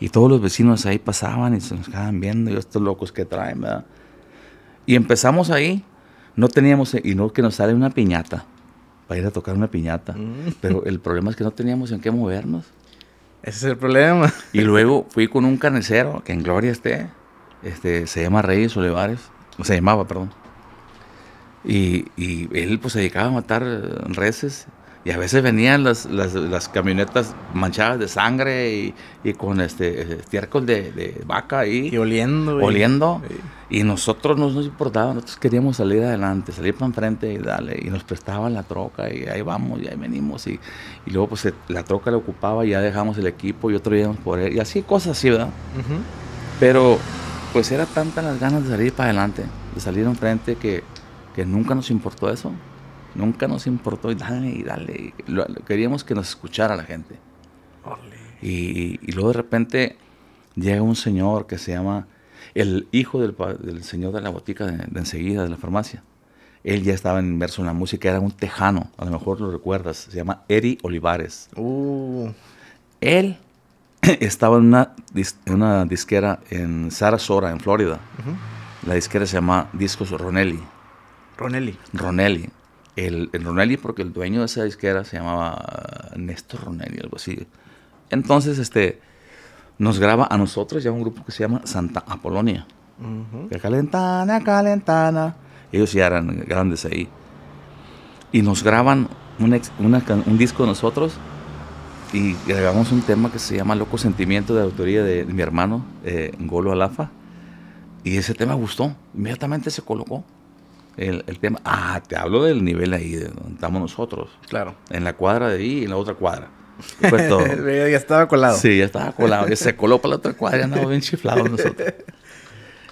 Y todos los vecinos ahí pasaban y se nos quedaban viendo. Y estos locos que traen, ¿verdad? Y empezamos ahí. No teníamos. Y no que nos sale una piñata. Para ir a tocar una piñata. Mm. Pero el problema es que no teníamos en qué movernos. Ese es el problema. Y luego fui con un carnicero, que en gloria esté, este, se llama Reyes Olivares, se llamaba, perdón. Y, y él pues se dedicaba a matar reses y a veces venían las, camionetas manchadas de sangre y, con este eh, estiércol de, vaca ahí. Y oliendo. Oliendo. Y nosotros no nos importaba, nosotros queríamos salir adelante, salir para enfrente y dale Y nos prestaban la troca y ahí vamos y ahí venimos. Y, luego pues eh, la troca la ocupaba y ya dejamos el equipo y otro íbamos por él. Y así cosas así, ¿verdad? Pero pues era tantas las ganas de salir para adelante, de salir enfrente que, que nunca nos importó eso. Nunca nos importó y dale, dale. queríamos que nos escuchara la gente. Y, luego de repente llega un señor que se llama el hijo del, señor de la botica de, enseguida, de la farmacia. Él ya estaba inmerso en la música, era un tejano, a lo mejor lo recuerdas, se llama Eri Olivares. Uh. Él *clears throat* estaba en una, una, disquera en Sarasota, en Florida. La disquera se llama Discos Ronelli. Ronelli. Ronelli el, Ronelli, porque el dueño de esa disquera se llamaba eh, Néstor Ronelli, algo así. Entonces, este, nos graba a nosotros ya un grupo que se llama Santa Apolonia. Uh calentana, calentana. Ellos ya eran grandes ahí. Y nos graban un disco de nosotros y grabamos un tema que se llama Loco Sentimiento de la autoría de, mi hermano, eh, Golo Alafa. Y ese tema gustó. Inmediatamente se colocó el, tema. Ah, te hablo del nivel ahí de donde estamos nosotros. Claro. En la cuadra de ahí y en la otra cuadra. *laughs* ya estaba colado. Sí, ya estaba colado. se coló para la otra cuadra, andaba bien chiflado *laughs* nosotros.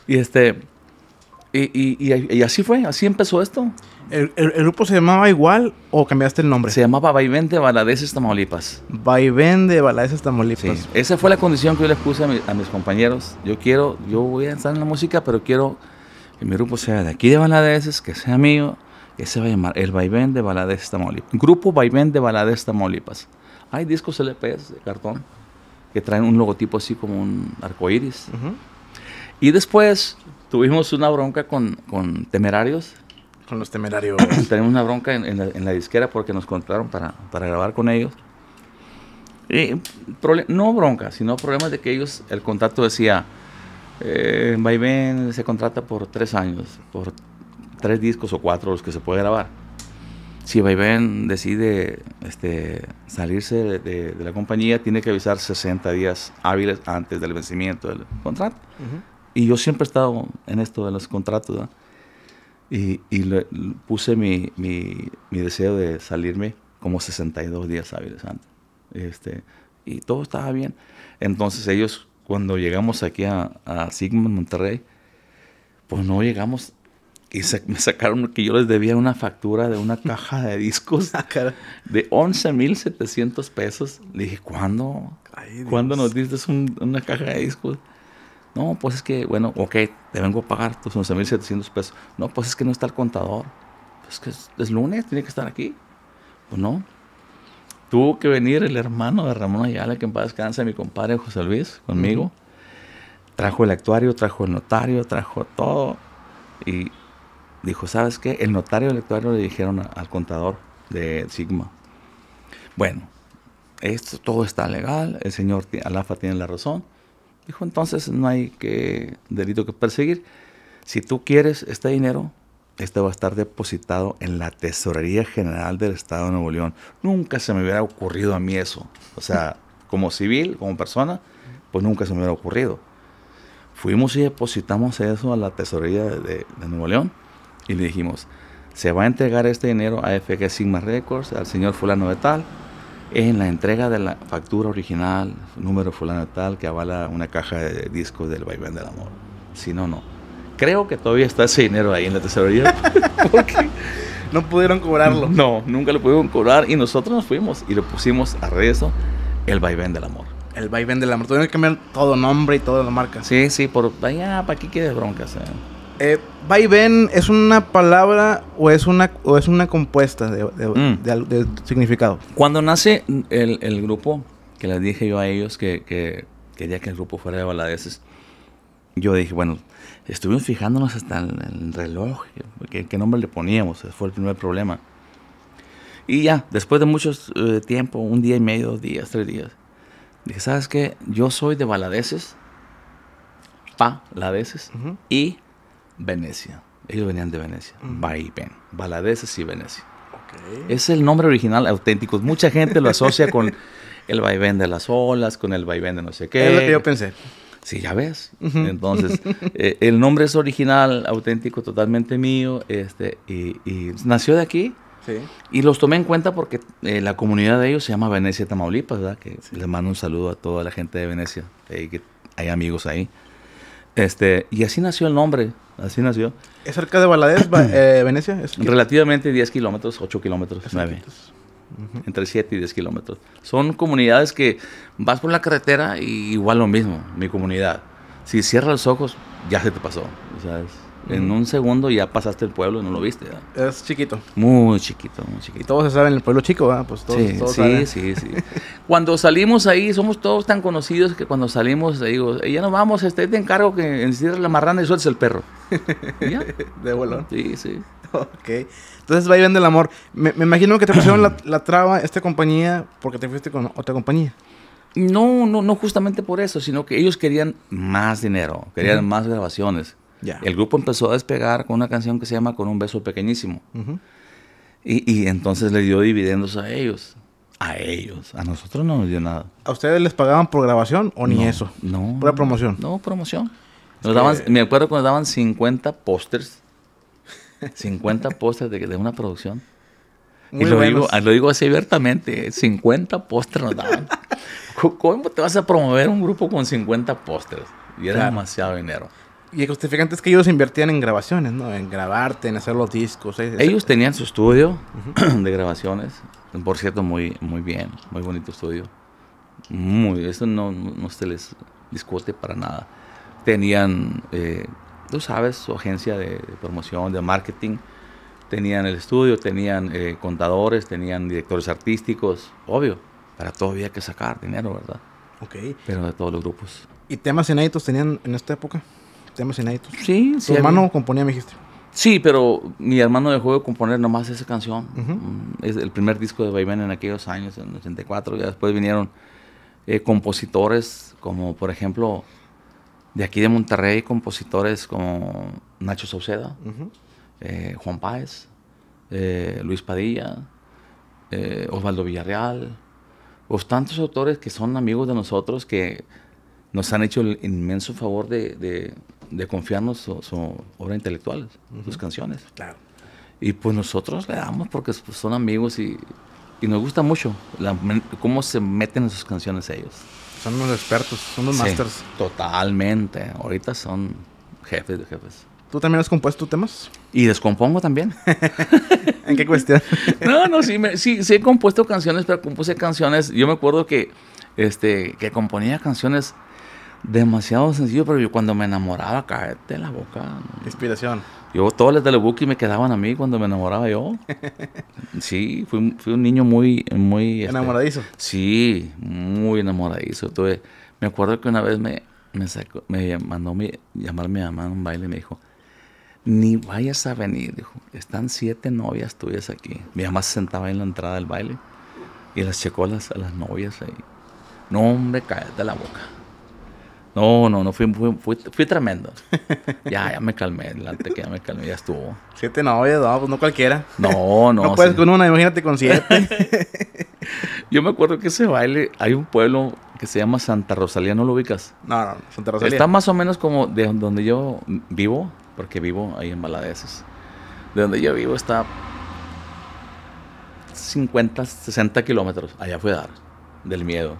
Y este. Y, así fue, así empezó esto. ¿El, grupo se llamaba igual o cambiaste el nombre? Se llamaba Vaivén de Baladeces Tamaulipas. Vaivén de Baladeces Tamaulipas. Sí, esa fue la condición que yo les puse a, a mis compañeros. Yo quiero, yo voy a estar en la música, pero quiero mi grupo sea de aquí de Baladeses, que sea mío, que se va a llamar El Vaivén de Baladeses Tamaulipas. Grupo Vaivén de Baladeses Tamaulipas. Hay discos LPs de cartón que traen un logotipo así como un arcoiris. Y después tuvimos una bronca con, Temerarios. Con los Temerarios. *coughs* Tenemos una bronca en, la, disquera porque nos contrataron para, grabar con ellos. Y, no bronca, sino problemas de que ellos, el contacto decía eh, en Vaivén se contrata por tres años, por tres discos o cuatro los que se puede grabar. Si Vaivén decide este, salirse de, la compañía, tiene que avisar 60 días hábiles antes del vencimiento del contrato. Y yo siempre he estado en esto de los contratos. Y, puse mi, mi, deseo de salirme como 62 días hábiles antes. Este, y todo estaba bien. Entonces ellos cuando llegamos aquí a, a Sigmund, Monterrey, pues no llegamos y me sacaron que yo les debía una factura de una caja de discos *laughs* ah, de 11,700 pesos. Le dije, ¿cuándo? ¿Cuándo nos diste una caja de discos? No, pues es que, bueno, ok, te vengo a pagar tus 11,700 pesos. No, pues es que no está el contador. es pues que es, es lunes, tiene que estar aquí. Pues no tuvo que venir el hermano de Ramón Ayala, que en paz descansa, mi compadre José Luis, conmigo. Trajo el actuario, trajo el notario, trajo todo. Y dijo, ¿sabes qué? El notario y el actuario le dijeron al contador de Sigma. Bueno, esto todo está legal, el señor Alafa tiene la razón. Dijo, entonces no hay que, delito que perseguir. Si tú quieres este dinero, este va a estar depositado en la Tesorería General del Estado de Nuevo León. Nunca se me hubiera ocurrido a mí eso. O sea, *laughs* como civil, como persona, pues nunca se me hubiera ocurrido. Fuimos y depositamos eso a la Tesorería de, Nuevo León y le dijimos, se va a entregar este dinero a FG Sigma Records, al señor fulano de tal, en la entrega de la factura original, número fulano de tal, que avala una caja de discos del Vaivén del Amor. Si no, no creo que todavía está ese dinero ahí en la tesorería. *laughs* porque no pudieron cobrarlo. No, nunca lo pudieron cobrar y nosotros nos fuimos y le pusimos a rezo el vaivén del amor. El vaivén del amor. Tuvieron que cambiar todo nombre y toda la marca. Sí, sí, por allá, ah, ¿para aquí quieres broncas? Eh. Eh, vaivén es una palabra o es una, o es una compuesta mm. de, significado. Cuando nace el, el, grupo, que les dije yo a ellos que, que quería que el grupo fuera de baladeces, yo dije, bueno, estuvimos fijándonos hasta en el reloj, qué, qué nombre le poníamos, fue el primer problema. Y ya, después de mucho eh, tiempo, un día y medio, dos días, tres días, dije, ¿sabes qué? Yo soy de Baladeses, Pa, uh y Venecia. Ellos venían de Venecia, uh -huh. Baladeses y Venecia. Es el nombre original auténtico. Mucha gente lo asocia con *laughs* el vaivén de las olas, con el vaivén de no sé qué. lo Yo pensé. Sí, ya ves. Entonces, *laughs* eh, el nombre es original, auténtico, totalmente mío, este, y, nació de aquí. Sí. Y los tomé en cuenta porque eh, la comunidad de ellos se llama Venecia Tamaulipas, ¿verdad? Que les mando un saludo a toda la gente de Venecia, que hay amigos ahí. Este, y así nació el nombre, así nació. ¿Es cerca de Valadez, eh, Venecia? Relativamente 10 kilómetros, 8 kilómetros, 9. Kilómetros entre 7 y 10 kilómetros. Son comunidades que vas por la carretera y igual lo mismo, mi comunidad. Si cierras los ojos, ya se te pasó. En un segundo ya pasaste el pueblo y no lo viste. Es chiquito. Muy chiquito, muy chiquito. Y todos se saben el pueblo chico, ¿verdad? Pues sí, sí, sí, sí. cuando salimos ahí, somos todos tan conocidos que cuando salimos, digo, ya nos vamos, este, te encargo que encierres la marrana y sueltes el perro. *laughs* De vuelo. Sí, sí ok. Entonces va y vende el amor. Me, imagino que te pusieron la, traba esta compañía porque te fuiste con otra compañía. No, no, no justamente por eso, sino que ellos querían más dinero, querían más grabaciones. Ya. El grupo empezó a despegar con una canción que se llama Con un beso pequeñísimo. y, y, entonces le dio dividendos a ellos. A ellos. A nosotros no nos dio nada. ¿A ustedes les pagaban por grabación o ni eso? No. ¿Por la promoción? No, promoción. Nos daban, me acuerdo que nos daban 50 pósters 50 postres de, una producción. y lo digo, ah, lo digo así abiertamente, 50 ¿eh? postres nos daban. *laughs* ¿Cómo te vas a promover un grupo con 50 postres? Y era demasiado dinero. Y el justificante es que ellos invertían en grabaciones, ¿no? En grabarte, en hacer los discos. Eh, ellos tenían su estudio *clears throat* de grabaciones. Por cierto, muy, muy bien, muy bonito estudio. Muy, eso no, no se les discute para nada. Tenían eh, tú sabes, su agencia de, promoción, de marketing, tenían el estudio, tenían eh, contadores, tenían directores artísticos, obvio, para todo había que sacar dinero, ¿verdad? Ok. Pero de todos los grupos. ¿Y temas inéditos tenían en esta época? ¿Temas inéditos? Sí, ¿Tu hermano componía, me dijiste? Sí, pero mi hermano dejó de componer nomás esa canción. Mm, es el primer disco de Vaivén en aquellos años, en el 84. Ya después vinieron eh, compositores como, por ejemplo, de aquí de Monterrey, compositores como Nacho Sauceda, eh, Juan Páez, eh, Luis Padilla, eh, Osvaldo Villarreal, pues tantos autores que son amigos de nosotros que nos han hecho el inmenso favor de, confiarnos su, obra intelectual, sus canciones. Claro. Y pues nosotros le damos porque son amigos y, nos gusta mucho cómo se meten en sus canciones ellos. Son los expertos, son los sí, masters. Totalmente. Ahorita son jefes de jefes. ¿Tú también has compuesto temas? Y descompongo también. *laughs* ¿En qué cuestión? *laughs* no, no, sí, me, sí, he compuesto canciones, pero compuse canciones. Yo me acuerdo que, este, que componía canciones demasiado sencillo, pero yo cuando me enamoraba, cállate la boca. Inspiración. Yo todos los Lebuki me quedaban a mí cuando me enamoraba yo. *laughs* sí, fui, un niño muy... muy este, ¿Enamoradizo? sí, muy enamoradizo. Entonces, me acuerdo que una vez me, me, mandó llamar a mi mamá a un baile y me dijo, ni vayas a venir, dijo, están siete novias tuyas aquí. Mi mamá se sentaba en la entrada del baile y las checó a las novias ahí. No, hombre, cállate la boca. No, no, no, fui, fui, fui, tremendo. ya, ya me calmé, que ya me calmé, ya estuvo. Siete novias, no, pues no cualquiera. No, *laughs* no. no puedes con una, imagínate con siete. *laughs* Yo me acuerdo que ese baile, hay un pueblo que se llama Santa Rosalía, ¿no lo ubicas? No, no, Santa Rosalía. Está más o menos como de donde yo vivo, porque vivo ahí en Maladeces De donde yo vivo está 50, 60 kilómetros, allá fue dar, del miedo.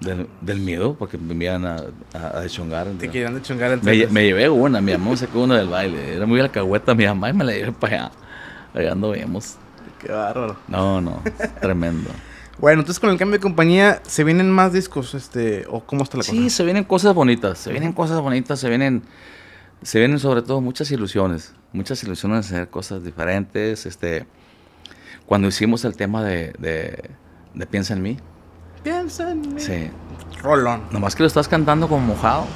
Del, miedo, porque me iban a, a, Te Me, llevé una, mi mamá me sacó una del baile. Era muy alcahueta mi mamá y me la llevé para allá. Allá ando vemos. Qué bárbaro. No, no, tremendo. *laughs* Bueno, entonces con el cambio de compañía, ¿se vienen más discos? este ¿O cómo está la sí, cosa? Sí, se vienen cosas bonitas, se vienen cosas bonitas, se vienen, se vienen sobre todo muchas ilusiones, muchas ilusiones de hacer cosas diferentes. este Cuando hicimos el tema de, de, de Piensa en mí, Sí. Rolón. Nomás que lo estás cantando como mojado.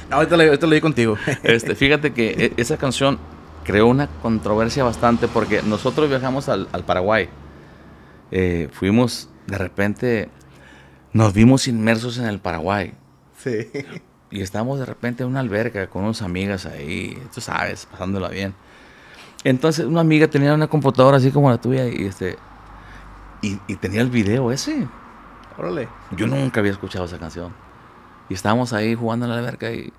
*laughs* no, ahorita lo, di contigo. *laughs* este, fíjate que eh, esa canción creó una controversia bastante porque nosotros viajamos al, Paraguay. Eh, fuimos, de repente, nos vimos inmersos en el Paraguay. Sí. Y estábamos de repente en una alberca con unas amigas ahí, tú sabes, pasándola bien. Entonces una amiga tenía una computadora así como la tuya y este, y, tenía el video ese. Órale. Yo nunca había escuchado esa canción. Y estábamos ahí jugando en la alberca y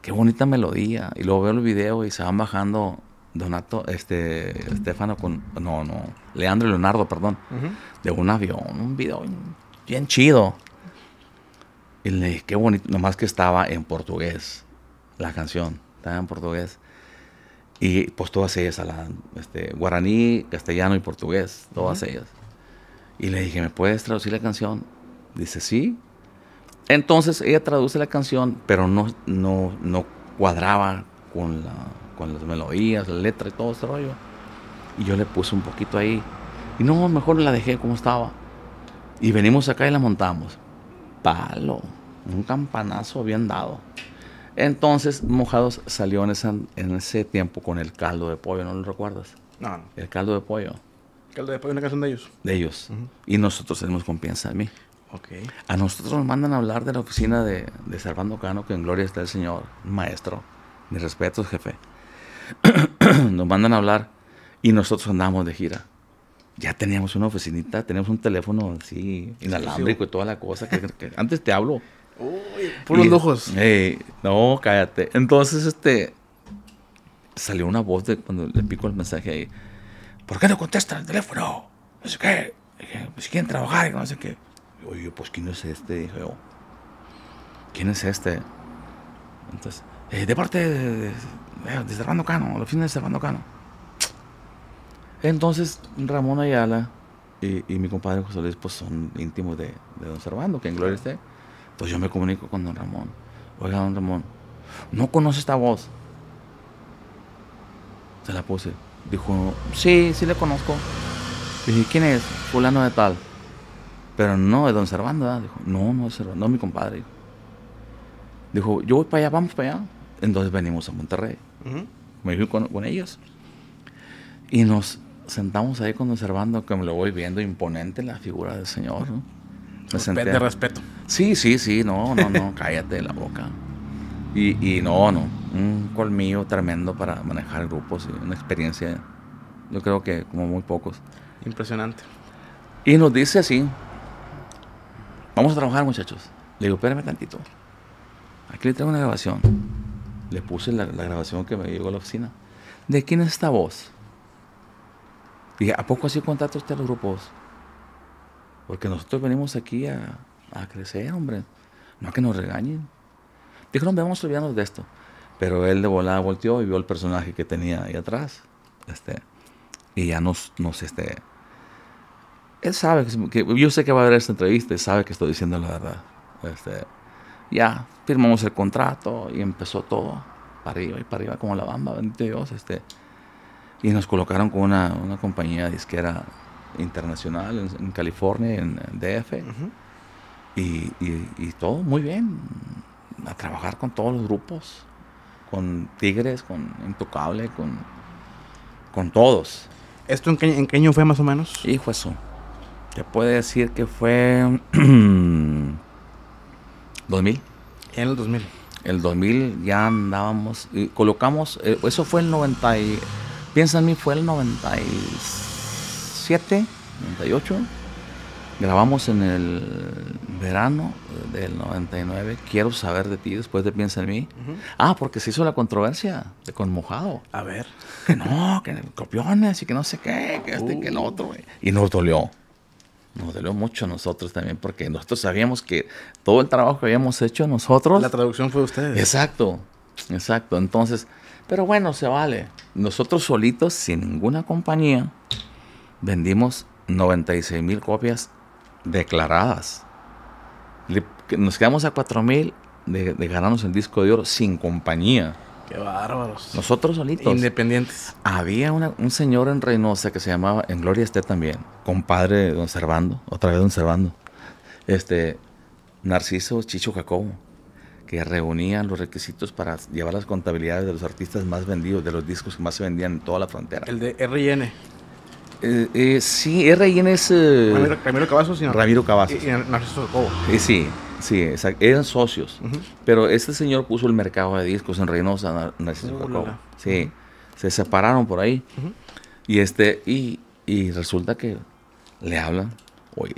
qué bonita melodía. Y luego veo el video y se van bajando Donato, este, Estefano con, no, no, Leandro y Leonardo, perdón, de un avión, un video bien chido. Y le dije, qué bonito, nomás que estaba en portugués, la canción, estaba en portugués. Y pues todas ellas, la, este, guaraní, castellano y portugués, todas ellas. Y le dije, ¿me puedes traducir la canción? Dice, sí. Entonces ella traduce la canción, pero no, no, no cuadraba con, la, con las melodías, la letra y todo ese rollo. Y yo le puse un poquito ahí. Y no, mejor la dejé como estaba. Y venimos acá y la montamos. Palo, un campanazo bien dado. Entonces, Mojados salió en, en ese tiempo con el caldo de pollo, ¿no lo recuerdas? no. El caldo de pollo de una canción de ellos. De ellos. Y nosotros tenemos confianza en mí. Okay. A nosotros nos mandan a hablar de la oficina de, de Salvando Cano, que en gloria está el Señor, maestro. Mis respeto jefe. *clears throat* nos mandan a hablar y nosotros andamos de gira. Ya teníamos una oficinita, teníamos un teléfono así, inalámbrico y toda la cosa. Que, antes te hablo. Uy, los lujos. no, cállate. Entonces, este, salió una voz de cuando le pico el mensaje ahí ¿por qué no contestan el teléfono? No sé qué, pues quieren trabajar, no sé qué. Oye, pues ¿quién es este? Dije ¿quién es este? Entonces, eh, de parte de, de, Cano, la oficina de Servando Cano. Entonces, Ramón Ayala y, mi compadre José Luis, pues son íntimos de, don Servando, que en gloria esté. Pues, yo me comunico con don Ramón. Oiga, don Ramón, no conoce esta voz. Se la puse. Dijo, sí, sí le conozco. dije, ¿quién es? Fulano de tal. Pero no, es don Servando, Dijo, no, no es Servando, es mi compadre. Dijo. yo voy para allá, vamos para allá. Entonces venimos a Monterrey. Me fui con, ellos. Y nos sentamos ahí con don Servando, que me lo voy viendo imponente la figura del señor, respeto. Sí, sí, sí, no, no, no, *laughs* cállate la boca. Y, no, no, un colmillo tremendo para manejar grupos, y una experiencia, yo creo que como muy pocos. Impresionante. Y nos dice así, vamos a trabajar muchachos. Le digo, espérame tantito, aquí le traigo una grabación. Le puse la, grabación que me llegó a la oficina. ¿De quién es esta voz? Dije, ¿a poco así contato usted a los grupos? Porque nosotros venimos aquí a, a crecer, hombre. No a que nos regañen. Dijo, no, vamos a olvidarnos de esto. Pero él de volada volteó y vio el personaje que tenía ahí atrás. Este, y ya nos, nos este, él sabe que, yo sé que va a haber esta entrevista y sabe que estoy diciendo la verdad. Este, ya firmamos el contrato y empezó todo para arriba y para arriba como la bamba, bendito Dios. Este, y nos colocaron con una, una compañía disquera internacional en, California, en, DF. y, y, y, todo muy bien, a trabajar con todos los grupos, con Tigres, con Intocable, con, con todos. ¿Esto en qué, en qué año fue más o menos? fue eso. Te puede decir que fue 2000. *clears throat* En el 2000. El 2000 ya andábamos y colocamos, eh, eso fue el 90, y, piensa mí, fue el 97, 98 Grabamos en el verano del 99, Quiero saber de ti, después de Piensa en mí. Ah, porque se hizo la controversia de con Mojado. A ver. Que no, que copiones y que no sé qué, que este el uh. otro. Y nos dolió. Nos dolió mucho a nosotros también, porque nosotros sabíamos que todo el trabajo que habíamos hecho nosotros. La traducción fue ustedes. Exacto, exacto. Entonces, pero bueno, se vale. Nosotros solitos, sin ninguna compañía, vendimos 96 mil copias declaradas. nos quedamos a cuatro mil de, ganarnos el disco de oro sin compañía. Qué bárbaros. Nosotros solitos. Independientes. Había un señor en Reynosa que se llamaba, en Gloria esté también, compadre de Don Servando, otra vez Don Servando, este, Narciso Chicho Jacobo, que reunía los requisitos para llevar las contabilidades de los artistas más vendidos, de los discos que más se vendían en toda la frontera. El de RN. Eh, eh, sí, es... Ramiro, Ramiro y Narciso Cobo. Eh, sí, sí, Eran socios. Pero este señor puso el mercado de discos en Reynosa, Narciso oh, Sí, se separaron por ahí. Y este, y, resulta que le hablan, oye,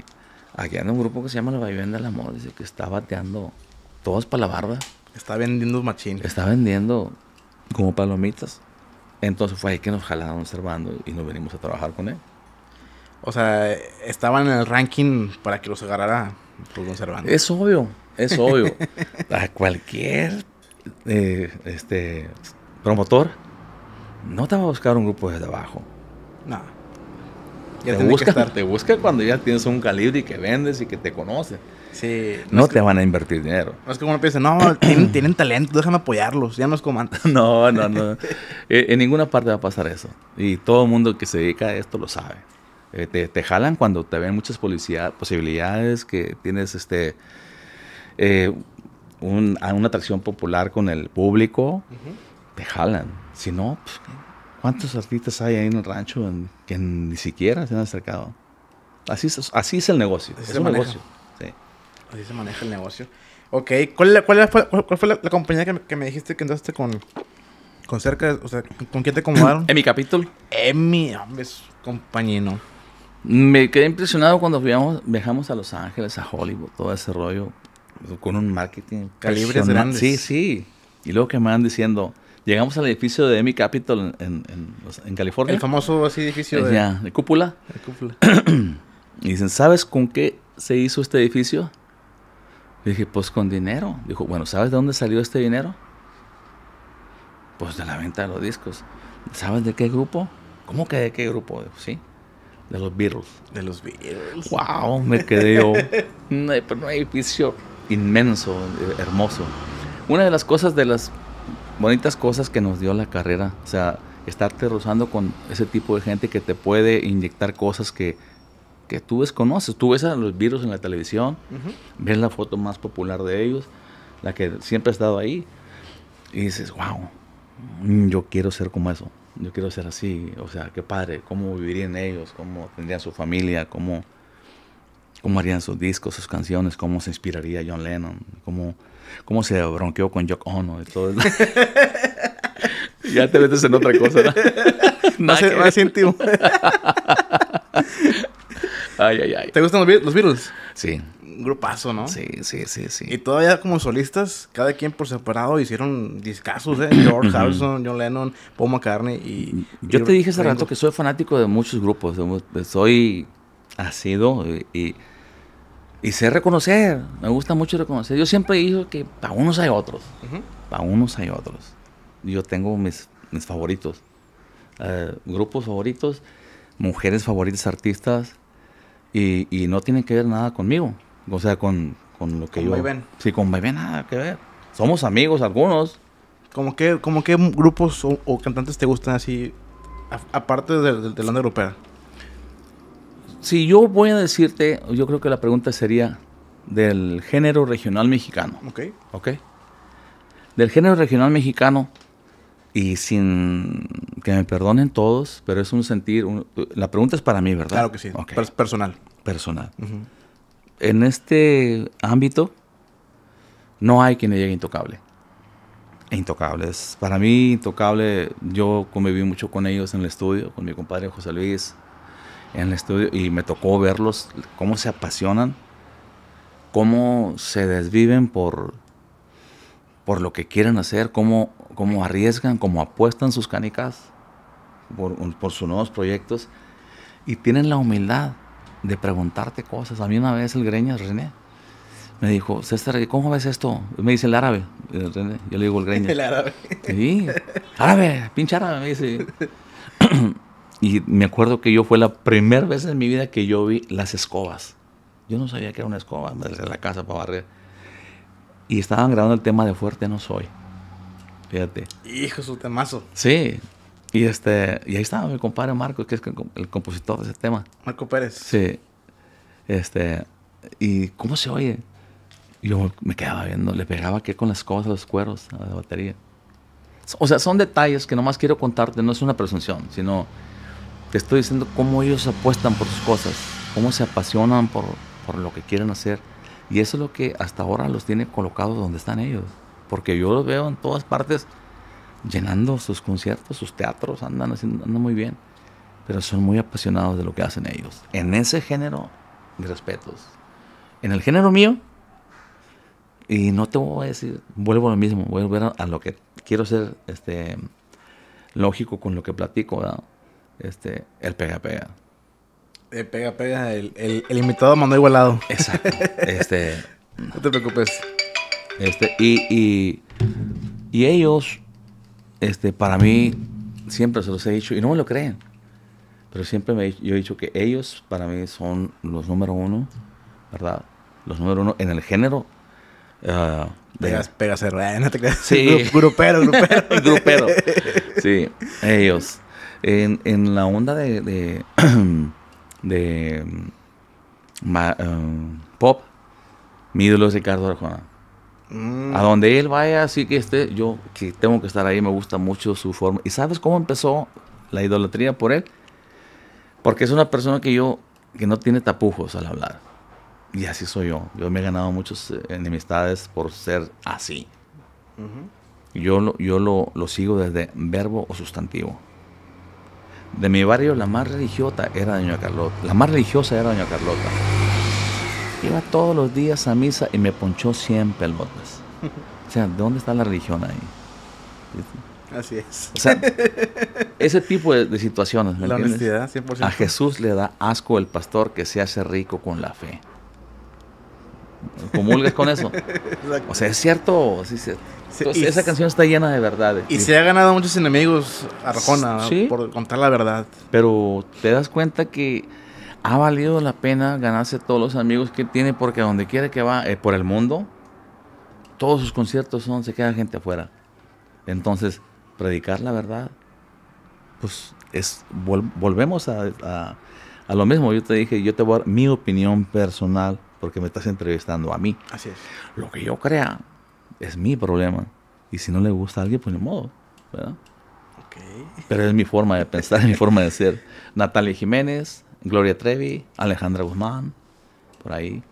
aquí anda un grupo que se llama La Vivienda del Amor, dice que está bateando todos para la barda. Está vendiendo machín. Está vendiendo como palomitas. Entonces fue ahí que nos jalaron Servando y nos venimos a trabajar con él. O sea, estaban en el ranking para que los agarrara pues, Don Servando. Es obvio, es obvio. *laughs* a cualquier eh, este promotor no te va a buscar un grupo desde abajo. No. te, busca cuando ya tienes un calibre y que vendes y que te conoces. No, te van a invertir dinero. No es uno piensa, no, *clears throat* tienen, talento, déjame apoyarlos, ya nos antes. *laughs* no, no, no. *laughs* Eh, en, ninguna parte va a pasar eso. Y todo el mundo que se dedica a esto lo sabe. Eh, te, jalan cuando te ven muchas posibilidades, que tienes este... Eh, una atracción popular con el público, te jalan. Si no, pues, ¿cuántos artistas hay ahí en el rancho que ni siquiera se han acercado? Así es, así es el negocio. es un negocio. Así se maneja el negocio. Ok, ¿cuál, fue, la, compañía que me, dijiste que entraste con, con cerca? O sea, ¿con quién te acomodaron? *clears throat* en mi capítulo. En mi, hombre, compañero. Me quedé impresionado cuando viajamos, viajamos a Los Ángeles, a Hollywood, todo ese rollo, con un marketing. Calibres grandes. Sí, sí. Y luego que me van diciendo, llegamos al edificio de Emi capital en, California. El famoso edificio eh, de... de cúpula. De cúpula. *clears throat* y dicen, ¿sabes con qué se hizo este edificio? dije, pues con dinero. Dijo, bueno, ¿sabes de dónde salió este dinero? Pues de la venta de los discos. ¿Sabes de qué grupo? ¿Cómo que de qué grupo? sí. De los Beatles. De los Beatles. ¡Wow! Me quedé yo. no un pues, edificio inmenso, hermoso. Una de las cosas, de las bonitas cosas que nos dio la carrera, o sea, estarte rozando con ese tipo de gente que te puede inyectar cosas que, tú desconoces, tú ves a los virus en la televisión, ves la foto más popular de ellos, la que siempre ha estado ahí, y dices, wow, mm, yo quiero ser como eso, yo quiero ser así, o sea, qué padre, cómo vivirían ellos, cómo tendrían su familia, cómo, cómo harían sus discos, sus canciones, cómo se inspiraría John Lennon, cómo, cómo se bronqueó con Jock Ono y todo eso. *laughs* ya te metes en otra cosa, ¿no? *laughs* más, sentido *laughs* ¿Te gustan los, Beatles? Sí. Un grupazo, ¿no? Sí, sí, sí, sí. Y todavía como solistas, cada quien por separado hicieron discazos, ¿eh? George *clears throat* Harrison, John Lennon, Paul McCartney y... Yo te dije hace rato que soy fanático de muchos grupos. Soy asido y, sé reconocer. Me gusta mucho reconocer. Yo siempre digo que para unos hay otros. Para unos hay otros. Yo tengo mis, favoritos. Eh, grupos favoritos, mujeres favoritas, artistas y, no tienen que ver nada conmigo, o sea, con, lo que con yo... Sí, con bebé nada que ver. Somos amigos algunos. ¿Cómo qué como grupos o, cantantes te gustan así, aparte de, de, la europea? Si yo voy a decirte, yo creo que la pregunta sería del género regional mexicano. Ok. Ok. Del género regional mexicano, y sin que me perdonen todos, pero es un sentir, la pregunta es para mí, ¿verdad? Claro que sí, personal. Personal. En este ámbito no hay quien le llegue intocable. Intocable. Para mí, intocable, yo conviví mucho con ellos en el estudio, con mi compadre José Luis en el estudio, y me tocó verlos, cómo se apasionan, cómo se desviven por, por lo que quieren hacer, cómo cómo arriesgan, cómo apuestan sus canicas por, sus nuevos proyectos y tienen la humildad de preguntarte cosas. A mí una vez el Greñas, René, me dijo, César, ¿cómo ves esto? Me dice el árabe, Yo le digo el Greñas. *laughs* El árabe. Sí, árabe, pinche árabe, me dice. *clears throat* y me acuerdo que yo fue la primera vez en mi vida que yo vi las escobas. Yo no sabía que era una escoba, me la casa para barrer. Y estaban grabando el tema de Fuerte No Soy fíjate. Hijo, su temazo. Sí. Y este, y ahí estaba mi compadre Marco, que es el compositor de ese tema. Marco Pérez. Sí. Este, y cómo se oye. y luego me quedaba viendo, le pegaba que con las cosas, los cueros la batería. O sea, son detalles que nomás quiero contarte, no es una presunción, sino te estoy diciendo cómo ellos apuestan por sus cosas, cómo se apasionan por, por lo que quieren hacer. Y eso es lo que hasta ahora los tiene colocados donde están ellos porque yo los veo en todas partes llenando sus conciertos, sus teatros, andan, haciendo, muy bien, pero son muy apasionados de lo que hacen ellos. En ese género, respetos. En el género mío, y no te voy a decir, vuelvo a lo mismo, vuelvo a lo que quiero ser este, lógico con lo que platico, Este, el pega pega. El pega pega, el, invitado mandó igualado. Exacto. Este, *laughs* no te preocupes. Este, y, ellos, este, para mí, siempre se los he dicho, y no me lo creen, pero siempre me, yo he dicho que ellos para mí son los número uno, ¿verdad? Los número uno en el género. Pegas ah, de, pegas, no te creas. Sí. *laughs* grupero, grupero. *laughs* grupero. *laughs* Sí, ellos. En, la onda de, de, *clears throat* mm, ah, pop, mi ídolo es Ricardo Arjona. Mm. A donde él vaya, así que esté, yo que tengo que estar ahí, me gusta mucho su forma. ¿Y sabes cómo empezó la idolatría por él? Porque es una persona que yo, que no tiene tapujos al hablar. Y así soy yo. Yo me he ganado muchas eh, enemistades por ser así. Yo, lo, yo lo, lo sigo desde verbo o sustantivo. De mi barrio, la más religiosa era Doña Carlota. La más religiosa era Doña Carlota. Iba todos los días a misa y me ponchó el pelotas. *laughs* O sea, ¿de ¿dónde está la religión ahí? Así es. O sea, ese tipo de, situaciones. ¿me la honestidad, 100%. A Jesús le da asco el pastor que se hace rico con la fe. ¿Comulgas con eso? *laughs* O sea, es cierto. Sí, sí. esa canción está llena de verdades. Y, eh. se ha ganado muchos enemigos Arjona por contar la verdad. Pero te das cuenta que ha valido la pena ganarse todos los amigos que tiene porque donde quiere que va, eh, por el mundo, todos sus conciertos son, se queda gente afuera. Entonces, predicar la verdad, pues es, volvemos a, a, lo mismo. Yo te dije, yo te voy a dar mi opinión personal porque me estás entrevistando a mí. Así es. Lo que yo crea es mi problema. Y si no le gusta a alguien, pues ni modo, ¿verdad? Okay. Pero es mi forma de pensar, es *laughs* mi forma de ser. Natalia Jiménez, Gloria Trevi, Alejandra Guzmán, por ahí.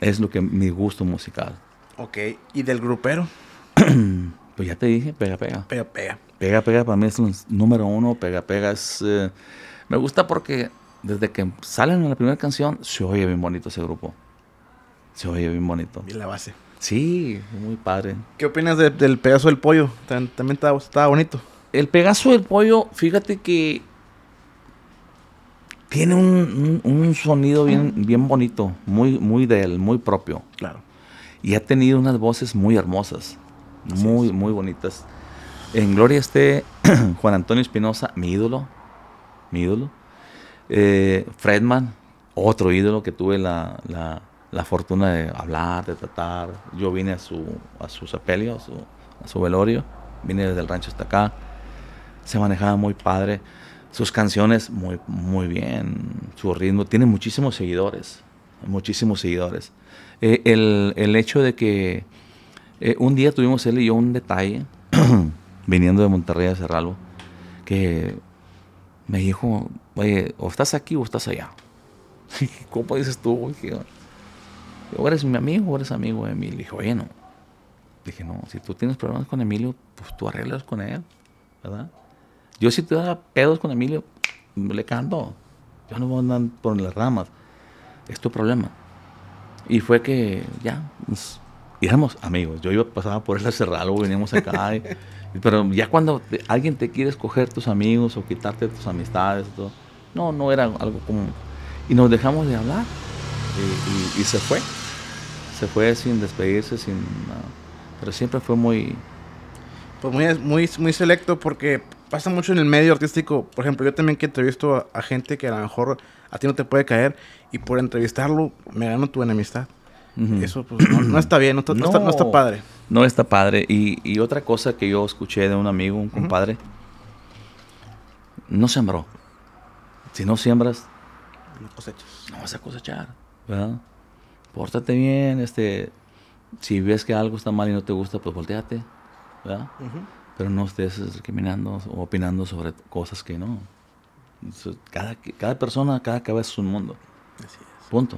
Es lo que mi gusto musical. Ok, ¿y del grupero? *clears throat* pues ya te dije, pega, pega. Pega, pega. Pega, pega para mí es un número uno, pega, pega es... Eh, me gusta porque desde que salen en la primera canción se oye bien bonito ese grupo. Se oye bien bonito. Y la base. Sí, muy padre. ¿Qué opinas del Pegaso del Pollo? También estaba, estaba bonito. El Pegaso del Pollo, fíjate que tiene un, sonido bien, bien bonito, muy, muy de él, muy propio. Claro. Y ha tenido unas voces muy hermosas, muy, muy bonitas. En gloria esté *clears throat* Juan Antonio Espinosa, mi ídolo, mi ídolo. Eh, Fredman, otro ídolo que tuve la, fortuna de hablar, de tratar. Yo vine a su, a sepelio, a su, a su velorio, vine desde el rancho hasta acá. Se manejaba muy padre sus canciones muy, muy bien, su ritmo. Tiene muchísimos seguidores, muchísimos seguidores. Eh, el, hecho de que eh, un día tuvimos él y yo un detalle, *clears throat* viniendo de Monterrey a Cerralbo, que me dijo, oye, o estás aquí o estás allá. *laughs* ¿Cómo dices tú? ¿eres mi amigo o eres amigo de Emilio? Dije, oye, no. Dije, no, si tú tienes problemas con Emilio, pues tú arreglas con él, ¿verdad? Yo si te pedos con Emilio, le canto. Yo no voy a andar por las ramas. Es tu problema. Y fue que ya, éramos amigos. Yo iba, pasaba por el cerrado, veníamos acá. *laughs* pero ya cuando alguien te quiere escoger tus amigos o quitarte tus amistades, no, no era algo como Y nos dejamos de hablar. Y, se fue. Se fue sin despedirse, sin... pero siempre fue muy... Pues muy, muy selecto porque pasa mucho en el medio artístico. Por ejemplo, yo también que entrevisto a, gente que a lo mejor a ti no te puede caer y por entrevistarlo me gano tu enemistad. Eso pues, no, está bien, no está, padre. No está padre. Y, otra cosa que yo escuché de un amigo, un compadre, no sembró. Si no siembras, no cosechas. No vas a cosechar, ¿verdad? Pórtate bien, este, si ves que algo está mal y no te gusta, pues volteate, ¿verdad? Pero no estés discriminando o opinando sobre cosas que no. Cada, cada persona, cada cabeza es un mundo. Punto.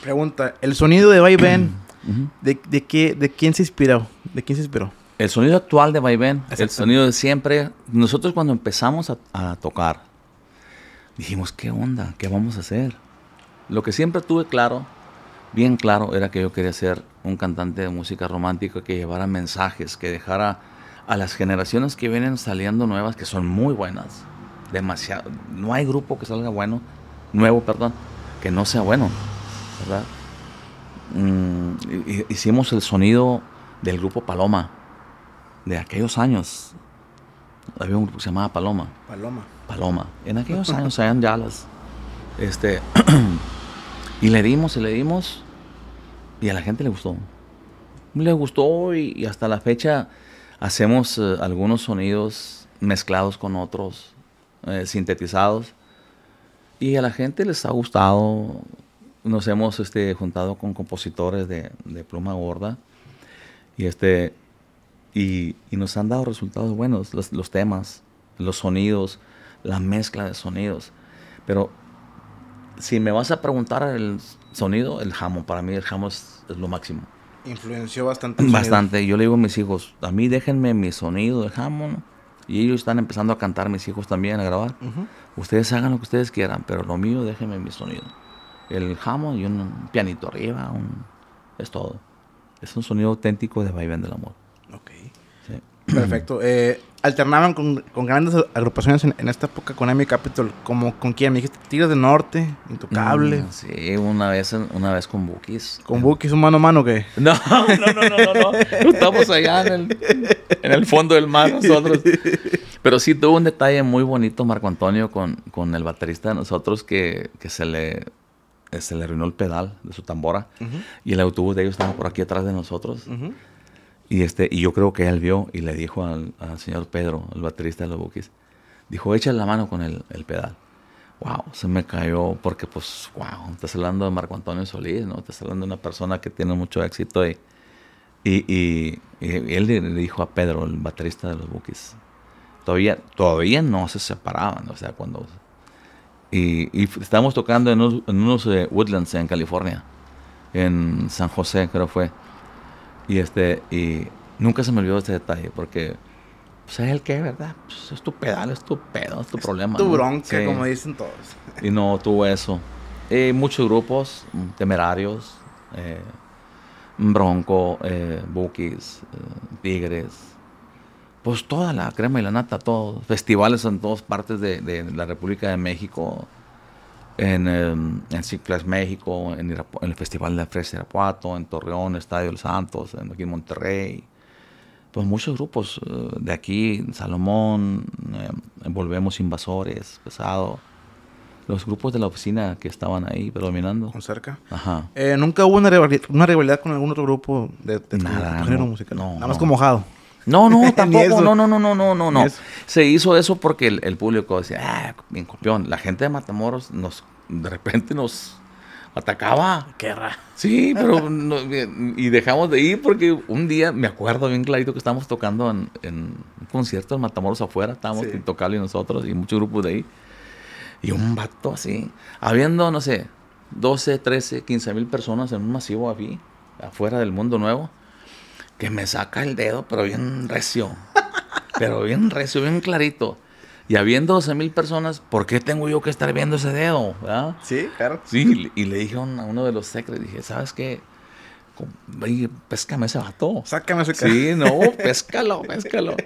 Pregunta, el sonido de Vaivén, *clears throat* ¿de, de, qué, ¿de quién se inspiró? ¿De quién se inspiró? El sonido actual de Vaivén, el sonido de siempre. Nosotros cuando empezamos a, a, tocar, dijimos, ¿qué onda? ¿Qué vamos a hacer? Lo que siempre tuve claro, bien claro, era que yo quería ser un cantante de música romántica que llevara mensajes, que dejara a las generaciones que vienen saliendo nuevas, que son muy buenas, demasiado, no hay grupo que salga bueno, nuevo, perdón, que no sea bueno, ¿verdad? Mm, hicimos el sonido del grupo Paloma, de aquellos años. Había un grupo que se llamaba Paloma. Paloma. Paloma. En aquellos *laughs* años allá en Dallas. Este, *clears throat* y le dimos y le dimos. Y a la gente le gustó. Le gustó y hasta la fecha hacemos eh, algunos sonidos mezclados con otros, eh, sintetizados. Y a la gente les ha gustado. Nos hemos este, juntado con compositores de, pluma gorda. Y, este, y, nos han dado resultados buenos. Los, temas, los sonidos, la mezcla de sonidos. Pero si me vas a preguntar el sonido, el jamón. Para mí el jamón es lo máximo. Influenció bastante. Bastante. Yo le digo a mis hijos, a mí déjenme mi sonido, de jamón. Y ellos están empezando a cantar, mis hijos también, a grabar. Ustedes hagan lo que ustedes quieran, pero lo mío déjenme mi sonido. El jamón y un pianito arriba, es todo. Es un sonido auténtico de Vaivén del Amor. Perfecto. Eh, alternaban con, grandes agrupaciones en, esta época con Amy Capital. como con quién, me dijiste, Tigres de Norte, Intocable. Mm, sí, una vez, una vez con Bookies. ¿Con Bookies un mano a mano qué? *laughs* No, no, no, no, no, Estamos allá en el, fondo del mar nosotros. Pero sí tuvo un detalle muy bonito Marco Antonio con, con el baterista de nosotros que, se le eh, se le arruinó el pedal de su tambora y el autobús de ellos estaba por aquí atrás de nosotros. Y, este, y yo creo que él vio y le dijo al, señor Pedro, el baterista de los Bookies, dijo, echa la mano con el, pedal. Wow, se me cayó porque pues, wow, estás hablando de Marco Antonio Solís, ¿no? Estás hablando de una persona que tiene mucho éxito y, él le dijo a Pedro, el baterista de los Bukis todavía, todavía no se separaban, o sea, cuando... Y, y estábamos tocando en unos, eh, woodlands en California, en San José creo que fue. Y este, y nunca se me olvidó este detalle, porque pues es el que, ¿verdad? Pues, es tu pedal, es tu pedo, es tu problema. Tu bronca, como dicen todos. *laughs* Y no tuvo eso. Y eh, muchos grupos, mm, temerarios, eh, bronco, eh, bookies, eh, tigres. Pues toda la crema y la nata, todos. Festivales en todas partes de la República de México en, em, en Ciclas México, en, el Festival de la Fresa Irapuato, en Torreón, Estadio Los Santos, aquí en Monterrey. Pues muchos grupos eh, de aquí, Salomón, em, Volvemos Invasores, Pesado. Los grupos de la oficina que estaban ahí predominando. Con cerca. Ajá. Eh, ¿Nunca hubo una rivalidad, con algún otro grupo de, de, Nada, Nada más como Mojado. No, no, *laughs* tampoco, no, no, no, no, no, no, Se hizo eso porque el, público decía, ah, bien copión, la gente de Matamoros nos, de repente nos atacaba. Guerra. Sí, pero y dejamos de ir porque un día, me acuerdo bien clarito que estábamos tocando en, en un concierto en Matamoros afuera, estábamos tocando y nosotros y muchos grupos de ahí. Y un vato así, habiendo, no sé, 12, 13, 15 mil personas en un masivo aquí, afuera del mundo nuevo que me saca el dedo, pero bien recio. *laughs* pero bien recio, bien clarito. Y habiendo 12 mil personas, ¿por qué tengo yo que estar viendo ese dedo? ¿verdad? Sí, claro. Sí, y le dije a uno de los secretos, dije, ¿sabes qué? Oye, péscame ese vato. Sácame ese Sí, no, *laughs* péscalo, péscalo.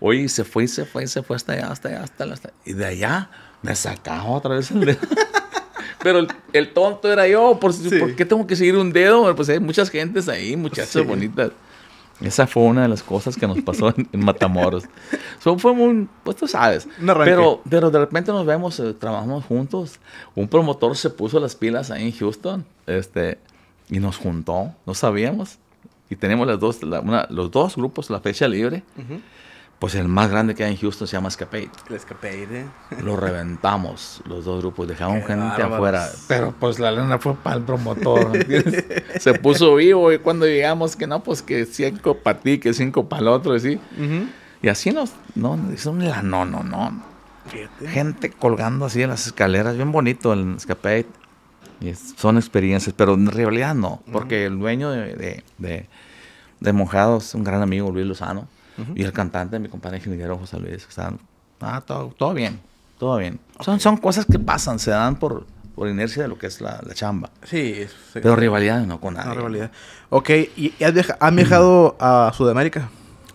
Oye, se fue, se fue, se fue hasta allá, hasta allá, hasta allá. Y de allá me sacaba otra vez el dedo. *laughs* Pero el, tonto era yo, ¿por, qué tengo que seguir un dedo? Pues hay muchas gentes ahí, muchachas bonitas. Esa fue una de las cosas que nos pasó en, Matamoros. fue muy, pues tú sabes. Pero, pero de repente nos vemos, eh, trabajamos juntos. Un promotor se puso las pilas ahí en Houston este, y nos juntó. No sabíamos. Y tenemos las dos, los dos grupos, la fecha libre pues el más grande que hay en Houston se llama Escapade. El Escapade. *laughs* Lo reventamos, los dos grupos, dejamos gente afuera. Pero pues la lana fue para el promotor. *laughs* se puso vivo y cuando llegamos, que no, pues que cinco para ti, que cinco para el otro, así. Y así nos, no, la no, no, no. Gente colgando así en las escaleras, bien bonito el Escapade. Y son experiencias, pero en realidad no, porque el dueño de, de, de, Mojados, un gran amigo, Luis Lozano, y el cantante, mi compadre ingeniero José Luis, están, ah, todo, bien, todo bien. Son, son cosas que pasan, se dan por, por inercia de lo que es la, chamba. Sí, sí, Pero rivalidad no con nadie. rivalidad. Ok, ¿y, has, viajado a Sudamérica?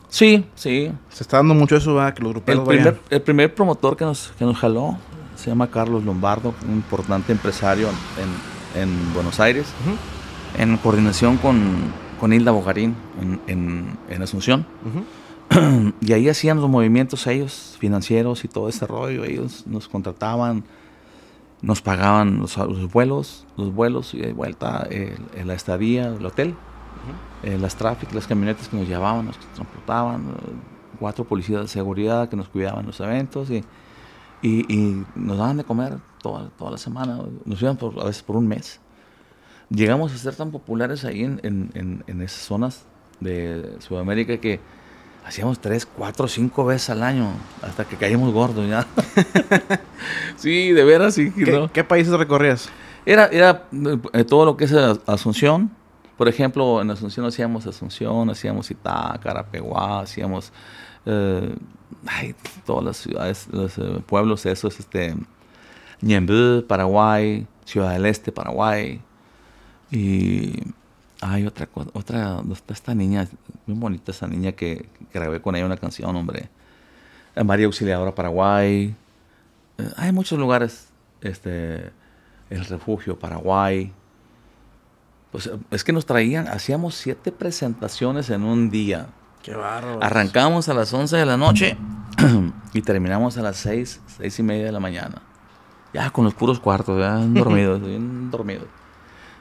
Sí, sí. Se está dando mucho eso, va Que los el primer, el primer, promotor que nos, nos jaló se llama Carlos Lombardo, un importante empresario en, en Buenos Aires, en coordinación con, con Hilda Bogarín en, en, Asunción. *clears throat* y ahí hacían los movimientos ellos, financieros y todo ese rollo. Ellos nos contrataban, nos pagaban los, vuelos, los vuelos y de vuelta, la estadía, el hotel, eh, las tráficas, las camionetas que nos llevaban, nos transportaban, cuatro policías de seguridad que nos cuidaban los eventos y, y, nos daban de comer toda, toda la semana. Nos iban por, a veces por un mes. Llegamos a ser tan populares ahí en, en, en esas zonas de Sudamérica que hacíamos tres, cuatro, cinco veces al año, hasta que caímos gordos ya. *laughs* sí, de veras, sí. ¿Qué, ¿no? ¿Qué, países recorrías? Era, era eh, todo lo que es Asunción. Por ejemplo, en Asunción hacíamos Asunción, hacíamos Itá, Carapeguá, hacíamos eh, ay, todas las ciudades, los eh, pueblos esos, este, Ñembú, Paraguay, Ciudad del Este, Paraguay. Y hay otra cosa, otra, esta niña, muy bonita esa niña que, grabé con ella una canción, hombre. Eh, María Auxiliadora Paraguay. Eh, hay muchos lugares, este, el refugio Paraguay. Pues eh, es que nos traían, hacíamos siete presentaciones en un día. Qué barro. Arrancamos a las 11 de la noche *clears throat* y terminamos a las 6, 6 y media de la mañana. Ya con los puros cuartos, ya *laughs* dormidos, bien dormidos.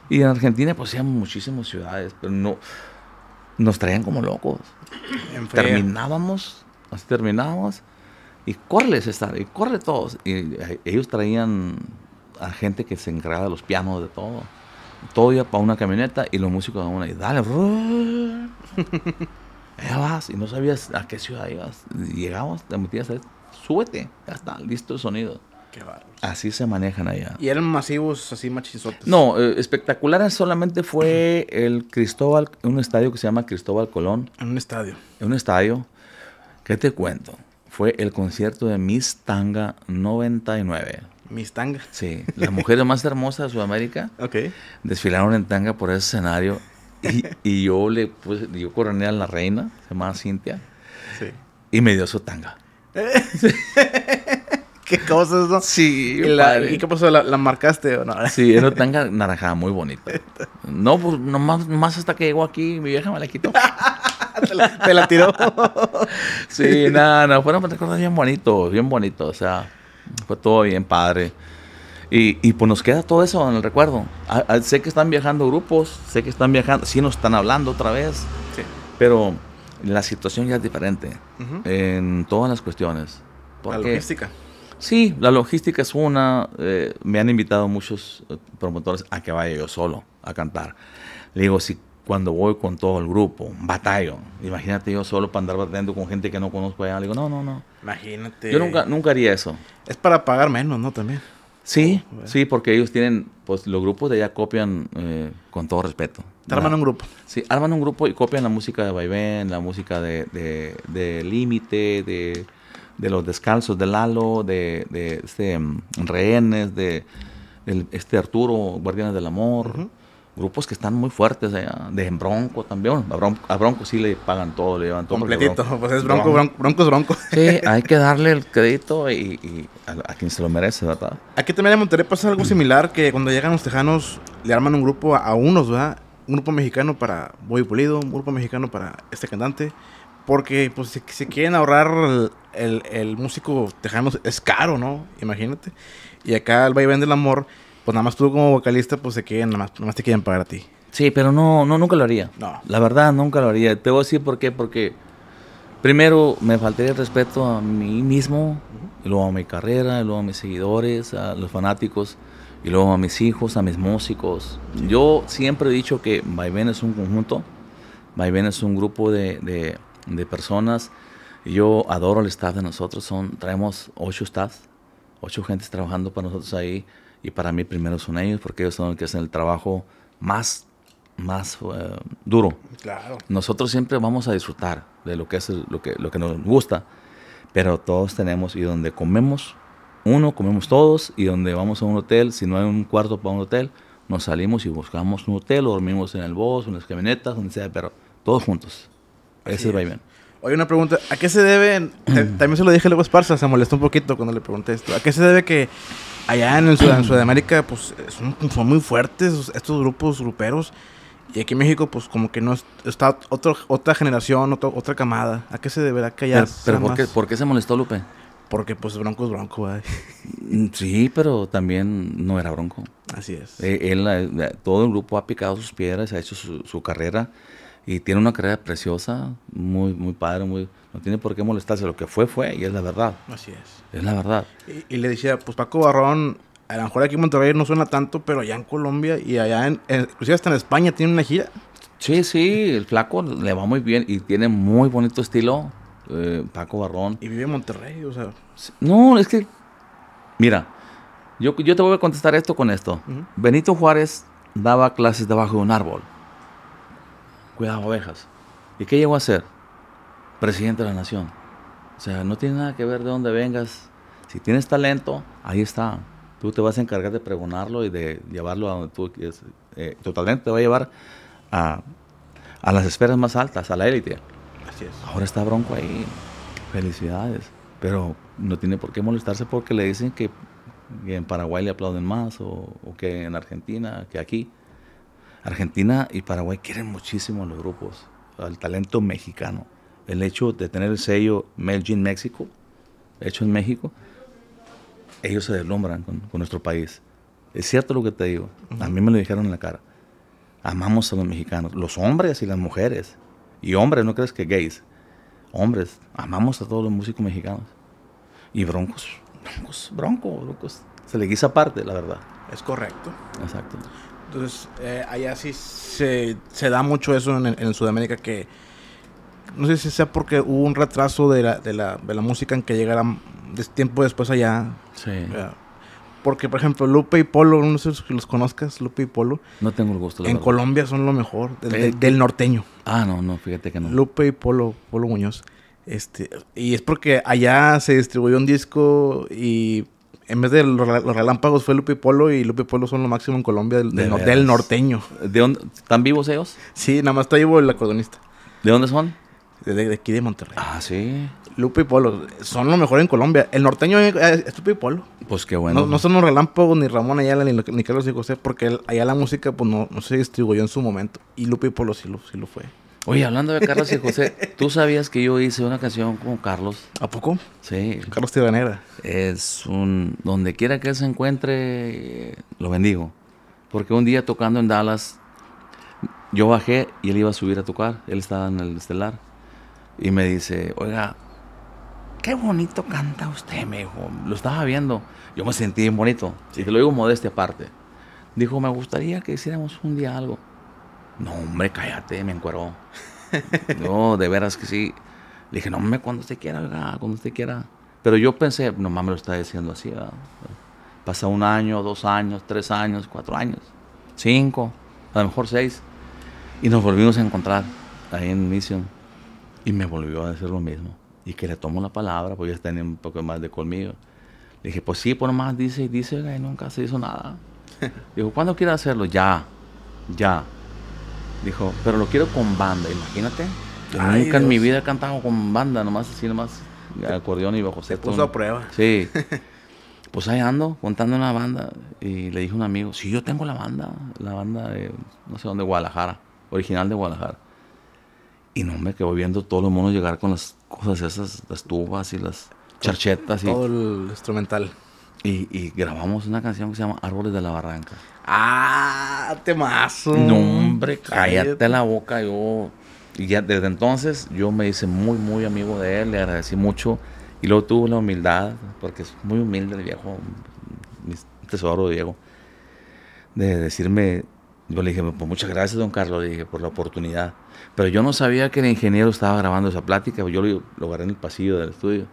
Y en Argentina, pues hacíamos muchísimas ciudades, pero no. Nos traían como locos. Terminábamos, así terminábamos, y correles estar, y corre todos. Y eh, ellos traían a gente que se encargaba de los pianos, de todo. Todo iba para una camioneta y los músicos a una, y dale, ya *laughs* vas, y no sabías a qué ciudad ibas. Llegamos, te metías, a, súbete, ya está, listo el sonido. Así se manejan allá. ¿Y eran masivos así machizotes No, eh, espectacular espectaculares solamente fue el Cristóbal, un estadio que se llama Cristóbal Colón. En un estadio. En un estadio. ¿Qué te cuento? Fue el concierto de Miss Tanga 99. Miss Tanga Sí, las mujeres más hermosas de Sudamérica Ok. desfilaron en tanga por ese escenario y, yo le yo coroné a la reina, se llama Cintia, sí. y me dio su tanga. Eh. *laughs* *laughs* ¿Qué cosa es Sí, ¿Y, qué pasó? ¿La, marcaste o no? *laughs* Sí, era tan naranja muy bonita. No, pues nomás, hasta que llegó aquí, mi vieja me la quitó. *laughs* te, la, tiró. sí, nada, no, fueron pues, cosas bien bonitos, bien bonitos. O sea, fue todo bien padre. Y, pues nos queda todo eso en el recuerdo. sé que están viajando grupos, sé que están viajando, sí nos están hablando otra vez, pero la situación ya es diferente en todas las cuestiones. la logística. Sí, la logística es una. Eh, me han invitado muchos eh, promotores a que vaya yo solo a cantar. Le digo, si cuando voy con todo el grupo, batallo. Imagínate yo solo para andar batallando con gente que no conozco allá. Le digo, no, no, no. Imagínate. Yo nunca, nunca haría eso. Es para pagar menos, ¿no? También. Sí, oh, sí, porque ellos tienen, pues los grupos de allá copian eh, con todo respeto. arman un grupo. Sí, arman un grupo y copian la música de Vaivén, la música de, de Límite, de de los descalzos de Lalo, de, este mm, Rehenes, de este Arturo, Guardianes del Amor. Grupos que están muy fuertes allá, eh, de Bronco también. A Bronco, sí le pagan todo, le llevan todo. Completito, pues es Bronco, Bronco, Bronco es Bronco. Sí, *laughs* hay que darle el crédito y, a, quien se lo merece, ¿verdad? Aquí también en Monterrey pasa algo similar, que cuando llegan los tejanos le arman un grupo a, unos, ¿verdad? Un grupo mexicano para Boy Pulido, un grupo mexicano para este cantante, porque pues si quieren ahorrar el, el músico tejano es caro, ¿no? Imagínate. Y acá el vaivén del amor, pues nada más tú como vocalista, pues se quieren, nada más, nada más te quieren pagar a ti. Sí, pero no, no, nunca lo haría. No. La verdad, nunca lo haría. Te voy a decir por qué. Porque primero me faltaría el respeto a mí mismo, y luego a mi carrera, y luego a mis seguidores, a los fanáticos, y luego a mis hijos, a mis músicos. Yo siempre he dicho que Vaivén es un conjunto, Vaivén es un grupo de, de, de personas yo adoro el staff de nosotros. Son, traemos ocho staff, ocho gentes trabajando para nosotros ahí. Y para mí primero son ellos, porque ellos son los que hacen el trabajo más, más eh, duro. Claro. Nosotros siempre vamos a disfrutar de lo que es lo, que, lo que nos gusta, pero todos tenemos y donde comemos, uno, comemos todos, y donde vamos a un hotel, si no hay un cuarto para un hotel, nos salimos y buscamos un hotel, o dormimos en el bosque, en las camionetas, donde sea, pero todos juntos. Ese es el Oye, una pregunta. ¿A qué se debe? *clears throat* también se lo dije luego a Esparza, se molestó un poquito cuando le pregunté esto. ¿A qué se debe que allá en, Sudamérica, pues, son, muy fuertes estos grupos gruperos? Y aquí en México, pues, como que no está otra generación, otra camada. ¿A qué se deberá que allá Pero, ¿por, qué, se molestó Lupe? Porque pues Bronco es Bronco, mm, Sí, pero también no era Bronco. Así es. Eh, eh, todo el grupo ha picado sus piedras, ha hecho su carrera y tiene una carrera preciosa, muy, muy padre, muy, no tiene por qué molestarse, lo que fue fue y es la verdad. Así es. Es la verdad. Y, le decía, pues Paco Barrón, a lo mejor aquí en Monterrey no suena tanto, pero allá en Colombia y allá en, inclusive hasta en España tiene una gira. Sí, sí, el flaco le va muy bien y tiene muy bonito estilo, eh, Paco Barrón. Y vive en Monterrey, o sea. No, es que, mira, yo, yo te voy a contestar esto con esto. Benito Juárez daba clases debajo de un árbol cuidaba ovejas. ¿Y qué llegó a ser? Presidente de la nación. O sea, no tiene nada que ver de dónde vengas. Si tienes talento, ahí está. Tú te vas a encargar de pregonarlo y de llevarlo a donde tú quieres. Eh, Totalmente te va a llevar a, las esferas más altas, a la élite. Así es. Ahora está Bronco ahí. Felicidades. Pero no tiene por qué molestarse porque le dicen que, en Paraguay le aplauden más o que en Argentina, que aquí. Argentina y Paraguay quieren muchísimo a los grupos, al talento mexicano. El hecho de tener el sello Melgin México, hecho en México, ellos se deslumbran con, nuestro país. Es cierto lo que te digo. A mí me lo dijeron en la cara. Amamos a los mexicanos, los hombres y las mujeres. Y hombres, no crees que gays. Hombres, amamos a todos los músicos mexicanos. Y broncos, broncos, broncos, broncos. Se le guisa aparte, la verdad. Es correcto. Exacto. Entonces, eh, allá sí se, da mucho eso en, Sudamérica que no sé si sea porque hubo un retraso de la, música en que llegara de tiempo después allá. Sí. porque, por ejemplo, Lupe y Polo, no sé si los conozcas, Lupe y Polo. No tengo el gusto. en Colombia son lo mejor, eh, del, norteño. Ah, no, no, fíjate que no. Lupe y Polo, Polo Muñoz. Este, y es porque allá se distribuyó un disco y en vez de los, relámpagos fue Lupe Polo y Lupe Polo son lo máximo en Colombia del, norteño. ¿De dónde? ¿Están vivos ellos? Sí, nada más está vivo el acordeonista. ¿De dónde son? De, aquí de Monterrey. Ah, sí. Lupe y Polo son lo mejor en Colombia. El norteño es, y Polo. Pues qué bueno. No, son los relámpagos ni Ramón Ayala ni, Carlos y José porque allá la música pues no, se distribuyó en su momento. Y Lupe y Polo sí lo, sí lo fue. Oye, hablando de Carlos y José, ¿tú sabías que yo hice una canción con Carlos? ¿A poco? Sí. Carlos Tebanera. Es un. Donde quiera que él se encuentre, lo bendigo. Porque un día tocando en Dallas, yo bajé y él iba a subir a tocar. Él estaba en el estelar. Y me dice, oiga, qué bonito canta usted, me dijo. Lo estaba viendo. Yo me sentí bien bonito. te lo digo modeste aparte. Dijo, me gustaría que hiciéramos un día algo. No, hombre, cállate, me encueró. no, de veras que sí. Le dije, no, hombre, cuando usted quiera, cuando usted quiera. Pero yo pensé, no me lo está diciendo así. Pasó Pasa un año, dos años, tres años, cuatro años, cinco, a lo mejor seis. Y nos volvimos a encontrar ahí en Mission. Y me volvió a decir lo mismo. Y que le tomo la palabra, porque ya tenía un poco más de colmillo. Le dije, pues sí, por más dice y dice, y nunca se hizo nada. *laughs* Dijo, Cuando quiera hacerlo? Ya, ya. Dijo, pero lo quiero con banda, imagínate. nunca en mi vida he cantado con banda, nomás así, nomás acordeón y bajo Se puso a prueba. Sí. *laughs* pues ahí ando contando una banda y le dije a un amigo, si yo tengo la banda, la banda de, no sé dónde, Guadalajara, original de Guadalajara. Y no me quedo viendo todos los monos llegar con las cosas esas, las tubas y las charchetas. Todo el instrumental. Y, grabamos una canción que se llama Árboles de la Barranca. Ah, temazo. No, hombre, cállate la boca. Yo, y ya desde entonces yo me hice muy, muy amigo de él, le agradecí mucho. Y luego tuvo la humildad, porque es muy humilde el viejo, mi tesoro Diego, de decirme, yo le dije, pues muchas gracias, don Carlos, le dije, por la oportunidad. Pero yo no sabía que el ingeniero estaba grabando esa plática, yo lo, lo agarré en el pasillo del estudio.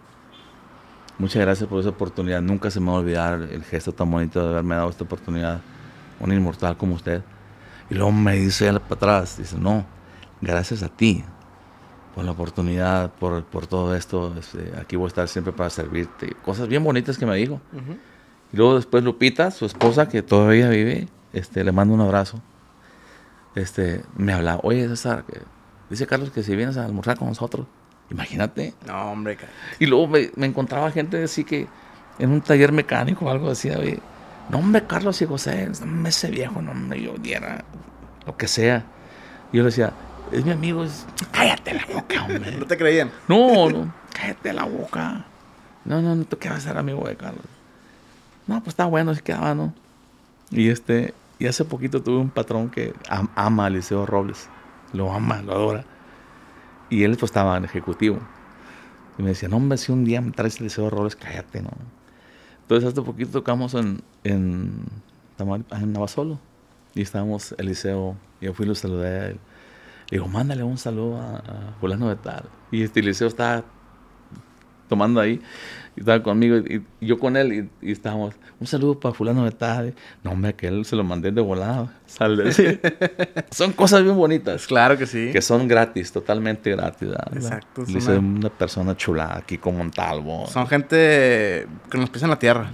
Muchas gracias por esa oportunidad. Nunca se me va a olvidar el gesto tan bonito de haberme dado esta oportunidad. Un inmortal como usted. Y luego me dice para atrás, dice, no, gracias a ti por la oportunidad, por, por todo esto. Este, aquí voy a estar siempre para servirte. Cosas bien bonitas que me dijo. Y luego después Lupita, su esposa, que todavía vive, este, le mando un abrazo. Este, me habla, oye César, dice Carlos que si vienes a almorzar con nosotros. Imagínate. No, hombre. Y luego me, encontraba gente así que en un taller mecánico o algo decía, no, hombre, Carlos y José, no ese viejo, no me yo diera lo que sea. yo le decía, es mi amigo, cállate la boca, hombre. *laughs* ¿No te creían? No, no, cállate la boca. No, no, no, tú qué vas a ser amigo de Carlos. No, pues está bueno, se quedaba, ¿no? Y este, y hace poquito tuve un patrón que ama a Liceo Robles. Lo ama, lo adora. Y él pues estaba en ejecutivo. Y me decía, no, hombre, si un día me traes el liceo de cállate, ¿no? Entonces, hace poquito tocamos en, en, ah, en Navasolo. Y estábamos, el liceo yo fui y lo saludé a él. Le digo, mándale un saludo a, a fulano de Y este liceo está tomando ahí y estaba conmigo y, yo con él y, estábamos, un saludo para fulano de tarde. No, me que él se lo mandé de volada. de *laughs* son cosas bien bonitas. Claro que sí. Que son gratis, totalmente gratis. Exacto. Dice una... una... persona chulada aquí con Montalvo. Son gente que nos pisa en la tierra.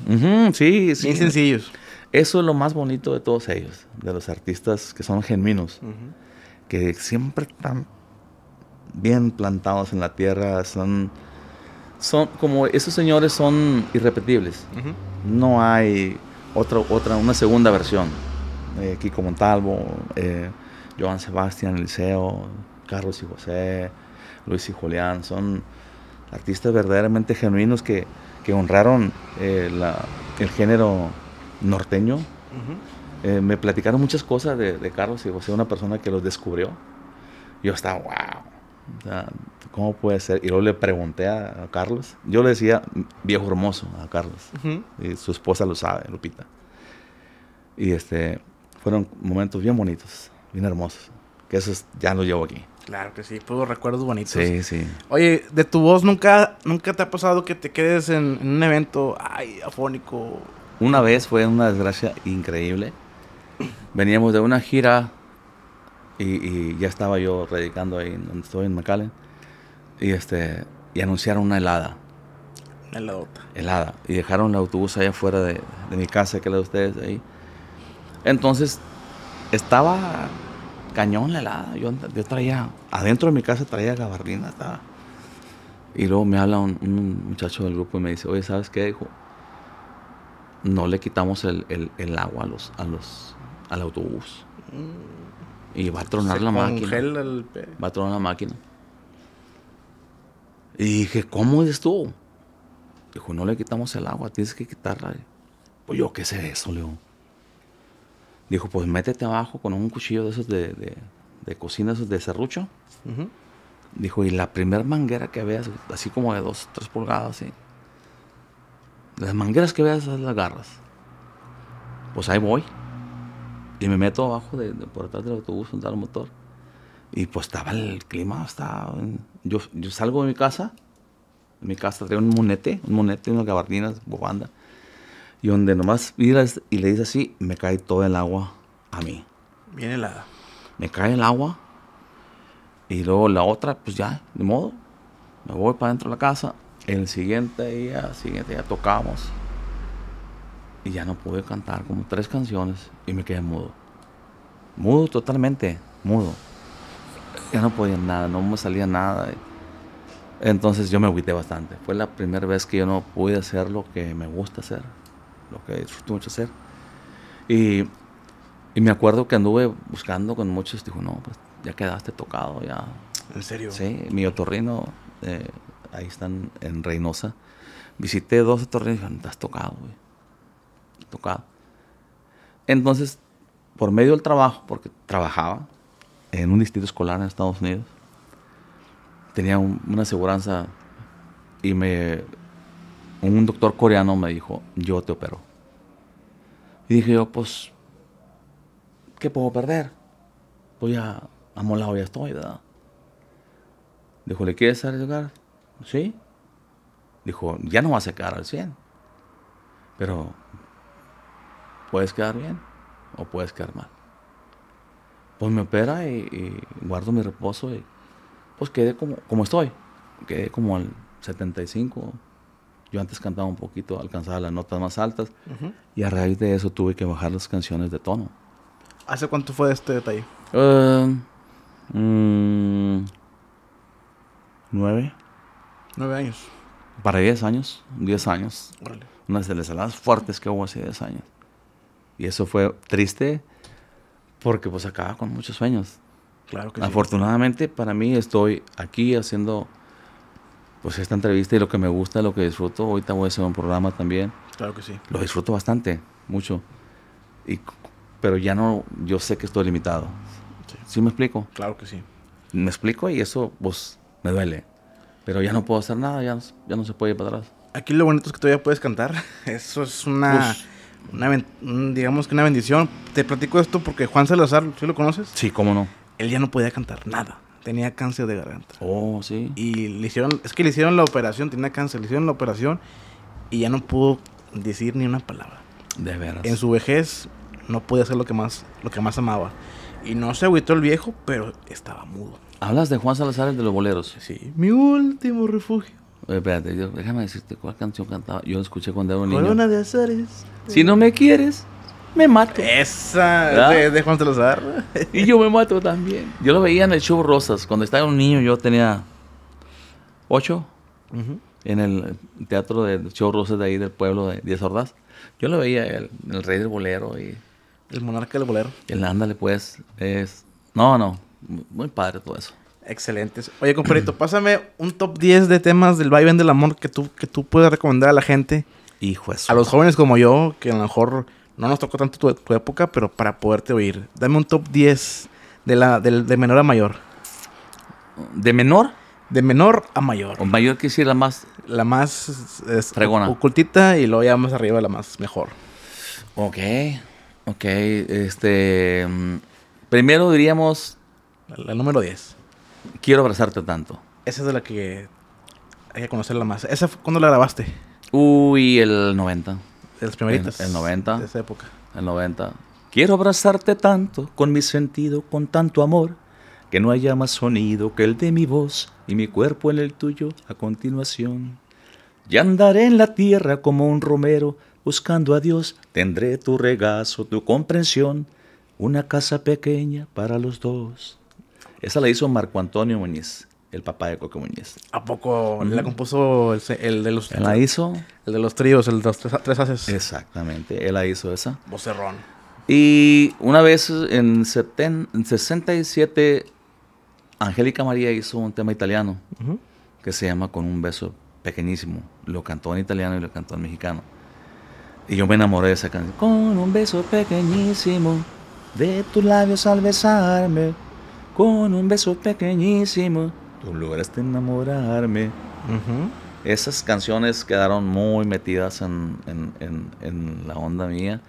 sí, sí. Bien sencillos. Eso es lo más bonito de todos ellos, de los artistas que son genuinos, que siempre están bien plantados en la tierra, son son como esos señores son irrepetibles. No hay otra, otra, una segunda versión. Eh, Kiko Montalvo, eh, Joan Sebastián Liceo, Carlos y José, Luis y Julián, son artistas verdaderamente genuinos que, que honraron eh, el género norteño. me platicaron muchas cosas de, Carlos y José, una persona que los descubrió. Yo estaba, wow. ¿cómo puede ser? Y luego le pregunté a, Carlos, yo le decía viejo hermoso a Carlos, y su esposa lo sabe, Lupita. Y este, fueron momentos bien bonitos, bien hermosos, que eso ya lo llevo aquí. Claro que sí, puedo recuerdos bonitos. Sí, sí. Oye, de tu voz nunca, nunca te ha pasado que te quedes en, un evento, ay, afónico. Una vez fue una desgracia increíble. Veníamos de una gira y, y ya estaba yo radicando ahí, donde estoy en McAllen y, este, y anunciaron una helada. Una heladota. Helada. Y dejaron el autobús allá afuera de, de mi casa, que la de ustedes ahí. Entonces, estaba cañón la helada. Yo, traía, adentro de mi casa traía gabardina, estaba. Y luego me habla un, muchacho del grupo y me dice, oye, ¿sabes qué? Dijo, no le quitamos el, agua a los, a los, al autobús. Mm. Y va a tronar la máquina. Va a tronar la máquina. Y dije, ¿cómo es tú? Dijo, no le quitamos el agua, tienes que quitarla. Pues yo qué sé de eso, Leo. Dijo, pues métete abajo con un cuchillo de esos de, de, cocina, esos de serrucho. Dijo, y la primera manguera que veas, así como de dos, tres pulgadas, ¿sí? Las mangueras que veas, las garras. Pues ahí voy. Y me meto abajo de, por atrás del autobús, donde el motor. Y pues estaba el clima, estaba... Yo, salgo de mi casa, en mi casa traía un monete, un monete, unas gabardinas, bobanda. Y donde nomás miras y le dices así, me cae todo el agua a mí. viene la... Me cae el agua. Y luego la otra, pues ya, de modo. Me voy para dentro de la casa. El siguiente día, siguiente día tocamos. Y ya no pude cantar como tres canciones y me quedé mudo. Mudo totalmente, mudo ya no podía nada, no me salía nada. Entonces yo me agüité bastante. Fue la primera vez que yo no pude hacer lo que me gusta hacer, lo que disfruto mucho hacer. Y, me acuerdo que anduve buscando con muchos, dijo, no, pues ya quedaste tocado, ya. ¿En serio? Sí, mi otorrino, eh, ahí están en Reynosa. Visité dos otorrinos y dije, estás tocado, güey. Tocado. Entonces, por medio del trabajo, porque trabajaba, en un distrito escolar en Estados Unidos. Tenía una aseguranza y me un doctor coreano me dijo, yo te opero. Y dije yo, pues, ¿qué puedo perder? Pues ya amolado ya estoy, ¿verdad? Dijo, ¿le quieres arriesgar? Sí. Dijo, ya no vas a quedar al 100. Pero puedes quedar bien o puedes quedar mal pues me opera y, guardo mi reposo y pues quedé como, como estoy. Quedé como al 75. Yo antes cantaba un poquito, alcanzaba las notas más altas y a raíz de eso tuve que bajar las canciones de tono. ¿Hace cuánto fue este detalle? Eh, mm, nueve. Nueve años. Para diez años, diez años. Una Unas de las fuertes que hubo hace diez años. Y eso fue triste, porque pues acaba con muchos sueños. Claro que Afortunadamente para mí estoy aquí haciendo pues esta entrevista y lo que me gusta, lo que disfruto. Ahorita voy a hacer un programa también. Claro que sí. Lo disfruto bastante, mucho. Y, pero ya no, yo sé que estoy limitado. Sí. me explico? Claro que sí. Me explico y eso pues me duele. Pero ya no puedo hacer nada, ya, no se puede ir para atrás. Aquí lo bonito es que todavía puedes cantar. *laughs* Eso es una... Pues, una, digamos que una bendición. Te platico esto porque Juan Salazar, ¿sí lo conoces? Sí, cómo no. Él ya no podía cantar nada. Tenía cáncer de garganta. Oh, sí. Y le hicieron, es que le hicieron la operación, tenía cáncer, le hicieron la operación y ya no pudo decir ni una palabra. De veras. En su vejez no podía hacer lo que más, lo que más amaba. Y no se agüitó el viejo, pero estaba mudo. Hablas de Juan Salazar, el de los boleros. Sí. Mi último refugio Oye, espérate, déjame decirte cuál canción cantaba. Yo escuché cuando era un niño. Corona de Azares. Si no me quieres, me mato. Esa, de, Juan Salazar. *laughs* y yo me mato también. Yo lo veía en el show Rosas. Cuando estaba un niño, yo tenía ocho. En el teatro del show Rosas de ahí del pueblo de Diez Ordaz. Yo lo veía, el, rey del bolero y... El monarca del bolero. El ándale, pues. no, no. Muy padre todo eso. Excelentes. Oye, compadrito, pásame un top 10 de temas del vaivén del amor que tú, que tú puedes recomendar a la gente. Hijo eso. A los jóvenes como yo, que a lo mejor no nos tocó tanto tu, época, pero para poderte oír. Dame un top 10 de, la, menor a mayor. ¿De menor? De menor a mayor. O mayor que la más. La más. Ocultita y luego ya más arriba la más mejor. Ok. Ok. Este. Mm, primero diríamos. la número 10. Quiero abrazarte tanto. Esa es de la que hay que conocerla más. ¿Esa cuándo la grabaste? Uy, el 90. El, el 90. De esa época. El 90. Quiero abrazarte tanto, con mi sentido, con tanto amor, que no haya más sonido que el de mi voz y mi cuerpo en el tuyo a continuación. Ya andaré en la tierra como un romero, buscando a Dios, tendré tu regazo, tu comprensión, una casa pequeña para los dos. Esa la hizo Marco Antonio Muñiz, el papá de Coque Muñiz. ¿A poco la compuso el, de los... la hizo. El de los tríos, el de los tres, Exactamente, él la hizo esa. Vocerrón. Y una vez en, 67, Angélica María hizo un tema italiano que se llama Con un beso pequeñísimo. Lo cantó en italiano y lo cantó en mexicano. Y yo me enamoré de esa canción. Con un beso pequeñísimo de tus labios al besarme con un beso pequeñísimo, tú lograste enamorarme. Esas canciones quedaron muy metidas en, la onda mía.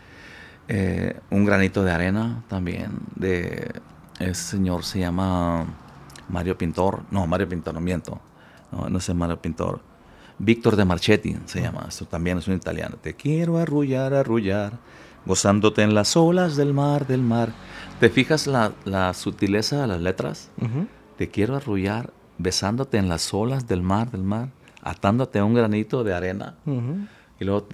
Eh, un granito de arena también, de ese señor se llama Mario Pintor. No, Mario Pintor, no miento. No, no es Mario Pintor. Víctor de Marchetti se llama, esto también es un italiano. Te quiero arrullar, arrullar gozándote en las olas del mar, del mar. ¿Te fijas la, sutileza de las letras? Te quiero arrullar besándote en las olas del mar, del mar, atándote a un granito de arena. Y luego,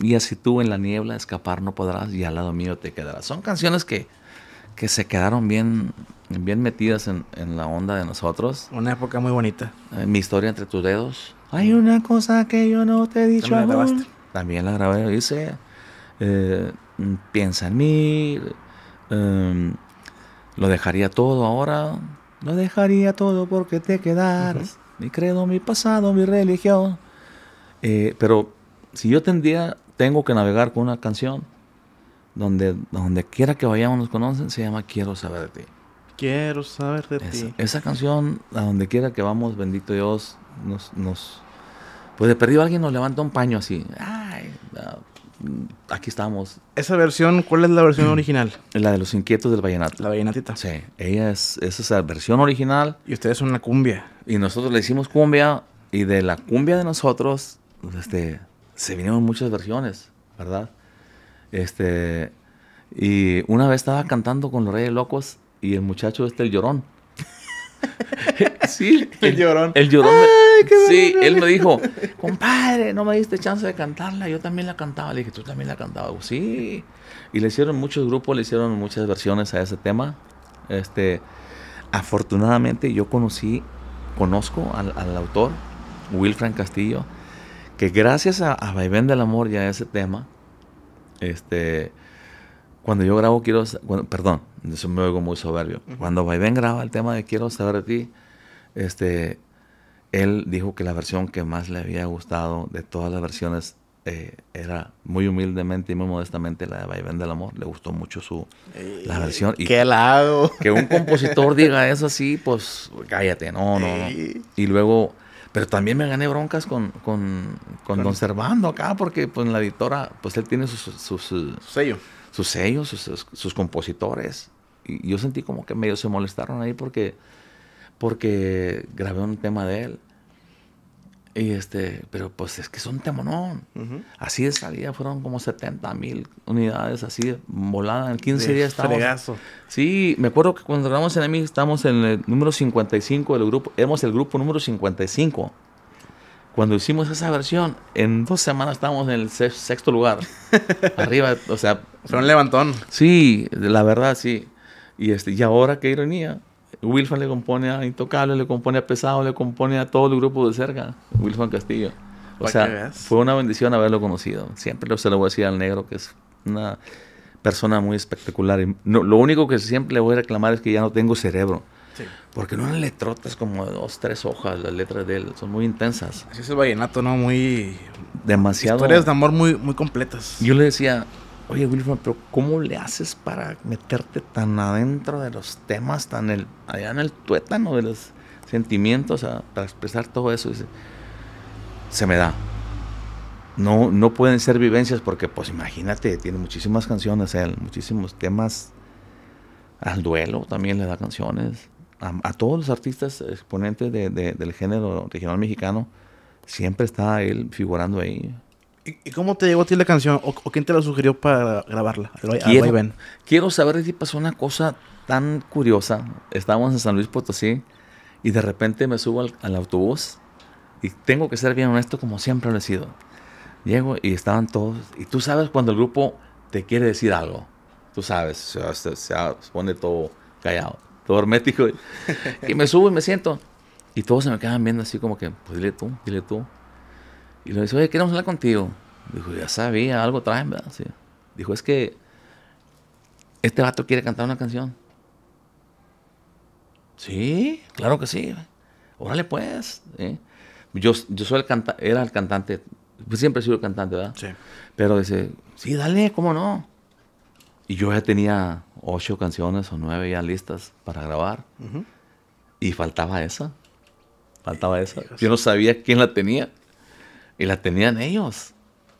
y así tú en la niebla escapar no podrás y al lado mío te quedarás. Son canciones que, que se quedaron bien, bien metidas en, la onda de nosotros. Una época muy bonita. Eh, mi historia entre tus dedos. Hay una cosa que yo no te he dicho También la También la grabé, dice. Eh, Mm, piensa en mí, em, lo dejaría todo ahora, lo dejaría todo porque te quedaras, mi credo, mi pasado, mi religión. Eh, pero si yo tendría, tengo que navegar con una canción, donde, donde quiera que vayamos nos conocen, se llama Quiero saber de ti. Quiero saber de ti. Esa canción, a donde quiera que vamos, bendito Dios, nos, nos... Pues de perdido alguien nos levanta un paño así. Ay, Mm, aquí estamos. ¿Esa versión, cuál es la versión mm. original? La de Los Inquietos del Vallenato. La Vallenatita. Sí, ella es, esa es la versión original. Y ustedes son la cumbia. Y nosotros le hicimos cumbia, y de la cumbia de nosotros, pues, este, se vinieron muchas versiones, ¿verdad? Este, y una vez estaba cantando con los Reyes Locos, y el muchacho este, el llorón, *laughs* sí, el, llorón. El llorón. sí, él me dijo, compadre, no me diste chance de cantarla, yo también la cantaba. Le dije, tú también la cantabas. sí. Y le hicieron muchos grupos, le hicieron muchas versiones a ese tema. Este, afortunadamente yo conocí, conozco al, autor, Wilfran Castillo, que gracias a, a Vaivén del Amor y a ese tema, este, cuando yo grabo quiero, bueno, perdón, eso me oigo muy soberbio. Cuando Vaivén graba el tema de Quiero saber de ti, este, él dijo que la versión que más le había gustado de todas las versiones eh, era muy humildemente y muy modestamente la de Vaivén del Amor. Le gustó mucho su la versión. ¡Qué lado Que un compositor diga eso así, pues cállate, no, no, Y luego, pero también me gané broncas con, con, Don Servando acá, porque pues en la editora, pues él tiene sus su sello sus sellos, sus, compositores. Y yo sentí como que medio se molestaron ahí porque, porque grabé un tema de él. Y este, pero pues es que son un temonón. Así de salida fueron como 70 mil unidades, así volada. En 15 días estábamos. Fregazo. Sí, me acuerdo que cuando grabamos en mí estamos en el número 55 del grupo. Éramos el grupo número 55 cuando hicimos esa versión, en dos semanas estábamos en el sexto lugar. *laughs* Arriba, o sea. Fue un levantón. Sí, la verdad, sí. Y, este, y ahora, qué ironía. Wilfan le compone a Intocable, le compone a Pesado, le compone a todo el grupo de cerca. Wilfan Castillo. O sea, fue una bendición haberlo conocido. Siempre se lo voy a decir al negro, que es una persona muy espectacular. No, lo único que siempre le voy a reclamar es que ya no tengo cerebro. Porque no eran letrotas como dos, tres hojas, las letras de él, son muy intensas. Así es el vallenato, ¿no? Muy... Demasiado. Historias de amor muy, muy completas. Yo le decía, oye Wilfred, pero ¿cómo le haces para meterte tan adentro de los temas, tan el, allá en el tuétano de los sentimientos, para expresar todo eso? se me da. No, no pueden ser vivencias porque, pues imagínate, tiene muchísimas canciones él, muchísimos temas al duelo también le da canciones a, todos los artistas exponentes de, del género regional mexicano, siempre está él figurando ahí. ¿Y, cómo te llegó a ti la canción? ¿O, quién te la sugirió para grabarla? quiero, quiero saber si pasó una cosa tan curiosa. Estábamos en San Luis Potosí y de repente me subo al, autobús y tengo que ser bien honesto como siempre lo he sido. Llego y estaban todos. Y tú sabes cuando el grupo te quiere decir algo. Tú sabes, se, se pone todo callado todo hermético. Y me subo y me siento. Y todos se me quedan viendo así como que, pues dile tú, dile tú. Y le dice, oye, queremos hablar contigo. Dijo, ya sabía, algo traen, ¿verdad? Dijo, es que este vato quiere cantar una canción. Sí, claro que sí. Órale pues. ¿eh? Yo, yo soy el cantante, era el cantante, pues, siempre he sido el cantante, ¿verdad? Sí. Pero dice, sí, dale, ¿cómo no? Y yo ya tenía ocho canciones o nueve ya listas para grabar. Y faltaba esa. Faltaba esa. Yo no sabía quién la tenía. Y la tenían ellos.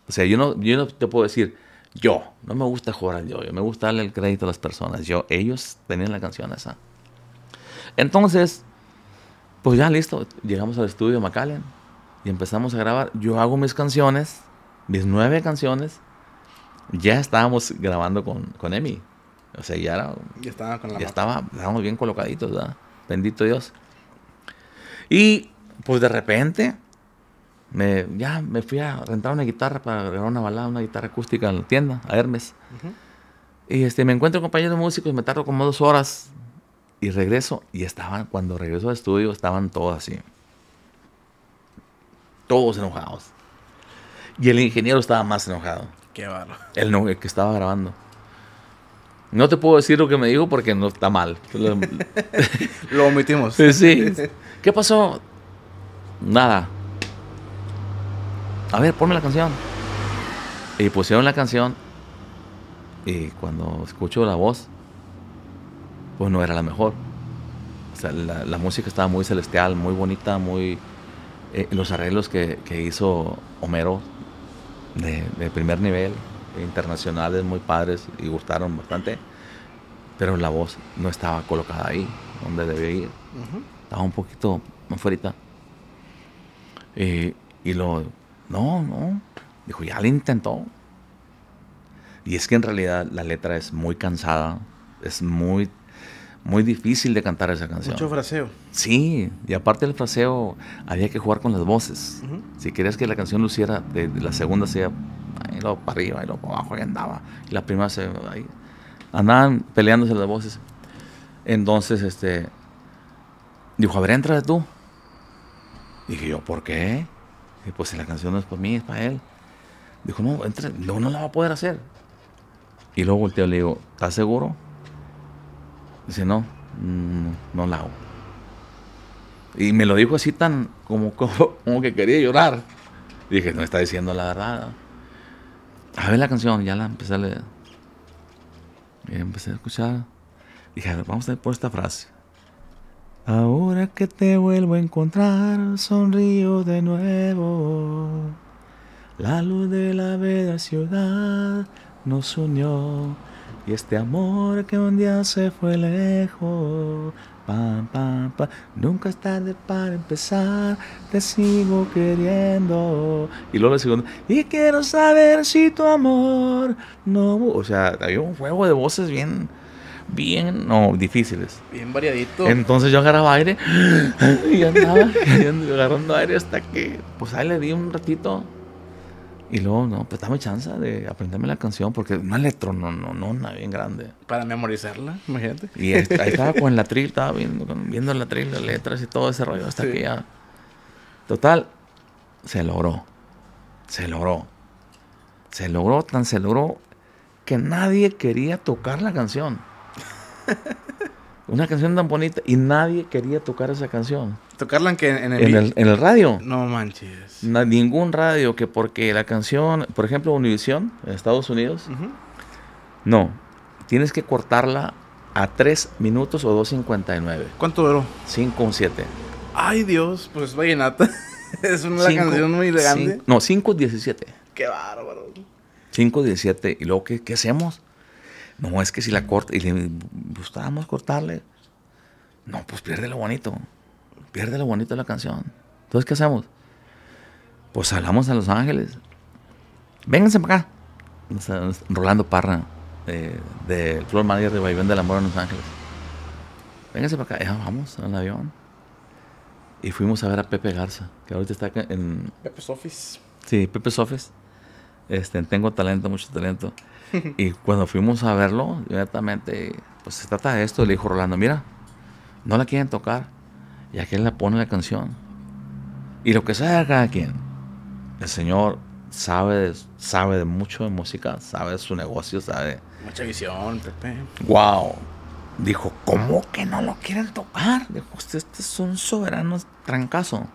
O sea, yo no, yo no te puedo decir, yo, no me gusta jugar yo, yo me gusta darle el crédito a las personas. Yo, ellos tenían la canción esa. Entonces, pues ya listo, llegamos al estudio de y empezamos a grabar. Yo hago mis canciones, mis nueve canciones. Ya estábamos grabando con, con Emi. O sea, ya, estaba ya estaba, estábamos bien colocaditos, ¿verdad? Bendito Dios. Y pues de repente, me, ya me fui a rentar una guitarra para grabar una balada, una guitarra acústica en la tienda, a Hermes. Y este, me encuentro con compañeros músicos, me tardo como dos horas y regreso. Y estaban, cuando regreso al estudio, estaban todos así. Todos enojados. Y el ingeniero estaba más enojado. Qué barro. el que estaba grabando. No te puedo decir lo que me dijo porque no está mal. *laughs* lo omitimos. sí. ¿Qué pasó? Nada. A ver, ponme la canción. Y pusieron la canción. Y cuando escucho la voz, pues no era la mejor. la, música estaba muy celestial, muy bonita, muy. Eh, los arreglos que, hizo Homero de primer nivel internacionales muy padres y gustaron bastante, pero la voz no estaba colocada ahí, donde debía ir. Estaba un poquito más frita. Eh, y, lo, no, no, dijo, ya le intentó. Y es que en realidad la letra es muy cansada, es muy muy difícil de cantar esa canción. Mucho fraseo. Sí, y aparte del fraseo, había que jugar con las voces. Si querías que la canción luciera, la segunda sea y luego para arriba, y luego para abajo, y andaba. Y las primas eh, andaban peleándose las voces. Entonces, este, dijo, a ver, entra tú. Dije yo, ¿por qué? pues si la canción no es por mí, es para él. Dijo, no, entra, no, no la va a poder hacer. Y luego volteo y le digo, ¿estás seguro? Dice, no, no, mm, no la hago. Y me lo dijo así tan como, como, *laughs* como que quería llorar. Dije, no está diciendo la verdad. A ver la canción, ya la empecé a leer. Y empecé a escuchar. Dije, vamos a ir por esta frase. Ahora que te vuelvo a encontrar, sonrío de nuevo. La luz de la bella ciudad nos unió. Y este amor que un día se fue lejos, Nunca es tarde para empezar, te sigo queriendo. Y luego el segundo y quiero saber si tu amor no. O sea, había un juego de voces bien, bien, no, difíciles. Bien variadito. Entonces yo agarraba aire *gasps* y andaba agarrando aire hasta que, pues ahí le di un ratito y luego, no, pues dame chance de aprenderme la canción porque es una letra, no, no, no, nada bien grande. Para memorizarla, imagínate. Y ahí, *laughs* estaba con la tril, estaba viendo, viendo la tril, las letras y todo ese rollo hasta que ya. Total, se logró. Se logró. Se logró, tan se logró que nadie quería tocar la canción. *laughs* Una canción tan bonita y nadie quería tocar esa canción. ¿Tocarla en, que, en, el... radio? No manches. ningún radio, que porque la canción, por ejemplo, Univision, en Estados Unidos, no, tienes que cortarla a 3 minutos o 2.59. ¿Cuánto duró? 5.7. Ay Dios, pues vallenata. *laughs* es una canción muy grande no, 5.17. Qué bárbaro. 5.17. ¿Y luego qué, qué hacemos? No, es que si la corta, y le gustábamos cortarle. No, pues pierde lo bonito. Pierde lo bonito de la canción. Entonces, ¿qué hacemos? Pues hablamos a Los Ángeles. Vénganse para acá. Rolando Parra, eh, de Flor Manager de Vaivén del Amor en Los Ángeles. Vénganse para acá. Ya vamos al avión. Y fuimos a ver a Pepe Garza, que ahorita está en. Pepe's Office. Sí, Pepe's Office. Este, tengo talento, mucho talento y cuando fuimos a verlo, directamente pues se trata de esto. Le dijo Rolando, mira, no la quieren tocar. Y aquí la pone la canción. Y lo que sea cada quien. El Señor sabe, sabe de mucho de música, sabe de su negocio, sabe. Mucha visión, Pepe. ¡Wow! Dijo, ¿cómo que no lo quieren tocar? Dijo, ustedes este son soberanos trancazo.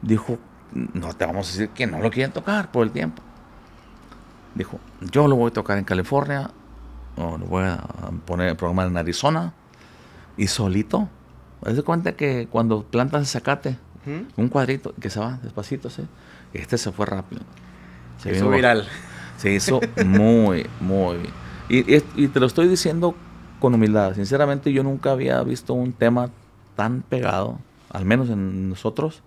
Dijo, no te vamos a decir que no lo quieren tocar por el tiempo. Dijo, yo lo voy a tocar en California, o lo voy a poner el programa en Arizona, y solito. Haz cuenta que cuando plantas el zacate, un cuadrito que se va despacito, este se fue rápido. Se, hizo viral. *laughs* Se hizo muy, muy. Y, y te lo estoy diciendo con humildad. Sinceramente, yo nunca había visto un tema tan pegado, al menos en nosotros,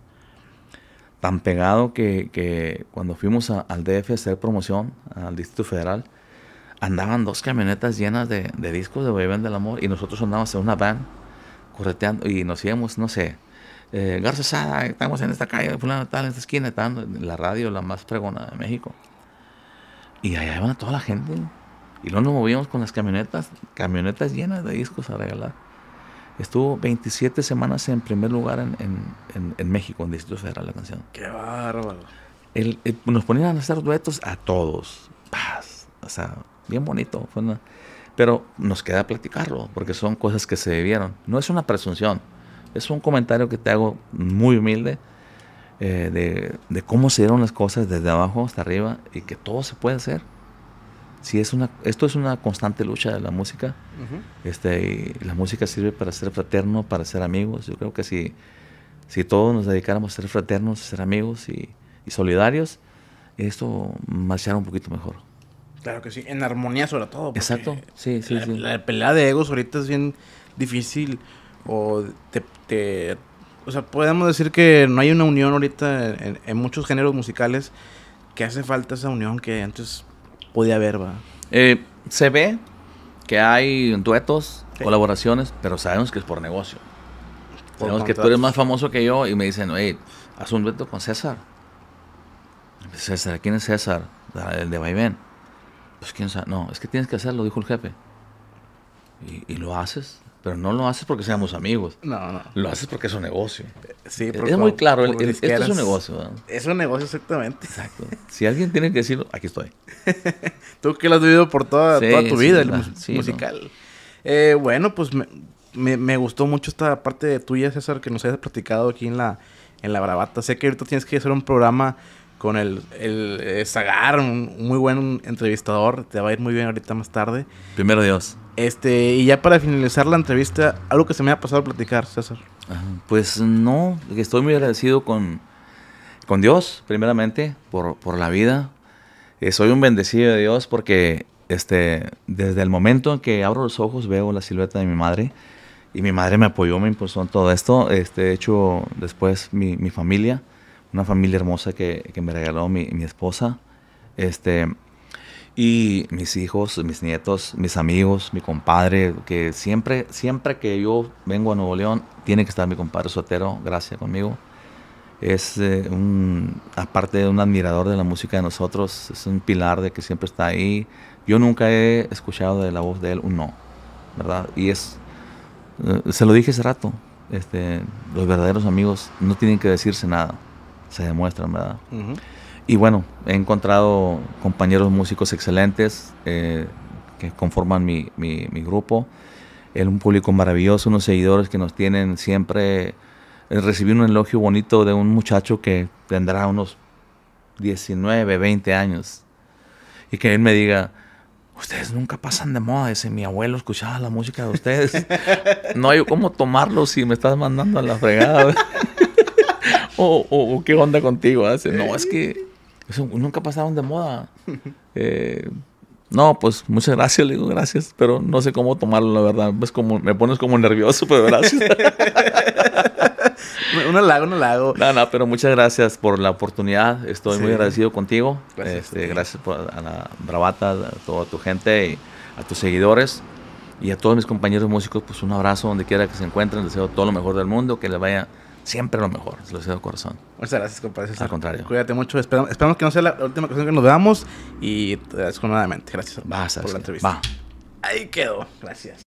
tan pegado que, cuando fuimos al DF a hacer promoción, al Distrito Federal, andaban dos camionetas llenas de, de discos de Vaivén del Amor y nosotros andábamos en una van correteando y nos íbamos, no sé, eh, Garza estamos en esta calle, fulano tal, en esta esquina, tal, la radio, la más fregona de México. Y allá iban a toda la gente. Y luego nos movíamos con las camionetas, camionetas llenas de discos a regalar. Estuvo 27 semanas en primer lugar en, México, en Distrito Federal, la canción. ¡Qué bárbaro! Eh, nos ponían a hacer duetos a todos. Paz. O sea, bien bonito. pero nos queda platicarlo, porque son cosas que se vivieron. No es una presunción, es un comentario que te hago muy humilde eh, de, de, cómo se dieron las cosas desde abajo hasta arriba y que todo se puede hacer si es una, esto es una constante lucha de la música. este, la música sirve para ser fraterno, para ser amigos. Yo creo que si, si todos nos dedicáramos a ser fraternos, ser amigos y, solidarios, esto marchará un poquito mejor. Claro que sí, en armonía sobre todo. Exacto, sí, sí la, sí, la, pelea de egos ahorita es bien difícil. O te, o sea, podemos decir que no hay una unión ahorita en muchos géneros musicales que hace falta esa unión que antes podía haber, va. Eh, se ve que hay duetos, colaboraciones, pero sabemos que es por negocio. sabemos que tú eres más famoso que yo y me dicen, hey, haz un dueto con César. César, ¿quién es César? Ah, el de Vaivén. Pues quién sabe, no, es que tienes que hacerlo, dijo el jefe. y lo haces, pero no lo haces porque seamos amigos. No, no. Lo haces porque es un negocio. Sí, porque es muy claro. es un negocio. Es un negocio, exactamente. Exacto. si alguien tiene que decirlo, aquí estoy. *laughs* Tú que lo has vivido por toda, tu vida, el musical. Eh, bueno, pues me, gustó mucho esta parte de tuya, César, que nos hayas platicado aquí en la, en la Bravata. Sé que ahorita tienes que hacer un programa con el, el eh, un muy buen entrevistador. Te va a ir muy bien ahorita más tarde. Primero Dios. Este, y ya para finalizar la entrevista, algo que se me ha pasado a platicar, César. Pues no, estoy muy agradecido con, con Dios, primeramente, por, la vida. Eh, soy un bendecido de Dios porque este, desde el momento en que abro los ojos veo la silueta de mi madre y mi madre me apoyó, me impulsó en todo esto. Este, de hecho, después mi, familia, una familia hermosa que, me regaló mi, mi esposa, este, y mis hijos, mis nietos, mis amigos, mi compadre, que siempre, siempre que yo vengo a Nuevo León, tiene que estar mi compadre Sotero, gracias conmigo. Es eh, un, aparte de un admirador de la música de nosotros, es un pilar de que siempre está ahí. Yo nunca he escuchado de la voz de él un no, ¿verdad? Y es, eh, se lo dije hace rato, este, los verdaderos amigos no tienen que decirse nada, se demuestran, ¿verdad? y bueno, he encontrado compañeros músicos excelentes eh, que conforman mi, mi, grupo. un público maravilloso, unos seguidores que nos tienen siempre. Eh, recibí un elogio bonito de un muchacho que tendrá unos 19, 20 años. Y que él me diga, ustedes nunca pasan de moda. Dice, mi abuelo escuchaba la música de ustedes. *laughs* No hay cómo tomarlo si me estás mandando a la fregada. *laughs* o, o, qué onda contigo. Dice, no, es que nunca pasaron de moda. *laughs* Eh, no, pues muchas gracias, le digo gracias, pero no sé cómo tomarlo, la verdad. como, me pones como nervioso, pero gracias. un *laughs* halago, un halago. No, no, pero muchas gracias por la oportunidad. Estoy muy agradecido contigo. Gracias. Este, gracias por a la bravata, a toda tu gente, y a tus seguidores y a todos mis compañeros músicos. Pues un abrazo donde quiera que se encuentren. Les deseo todo lo mejor del mundo, que les vaya Siempre lo mejor, se lo deseo de corazón. Muchas gracias, compadre. Al contrario. Cuídate mucho. Esperamos, esperamos, que no sea la última ocasión que nos veamos. Y te agradezco nuevamente. Gracias por la entrevista. Va. Ahí quedó. Gracias.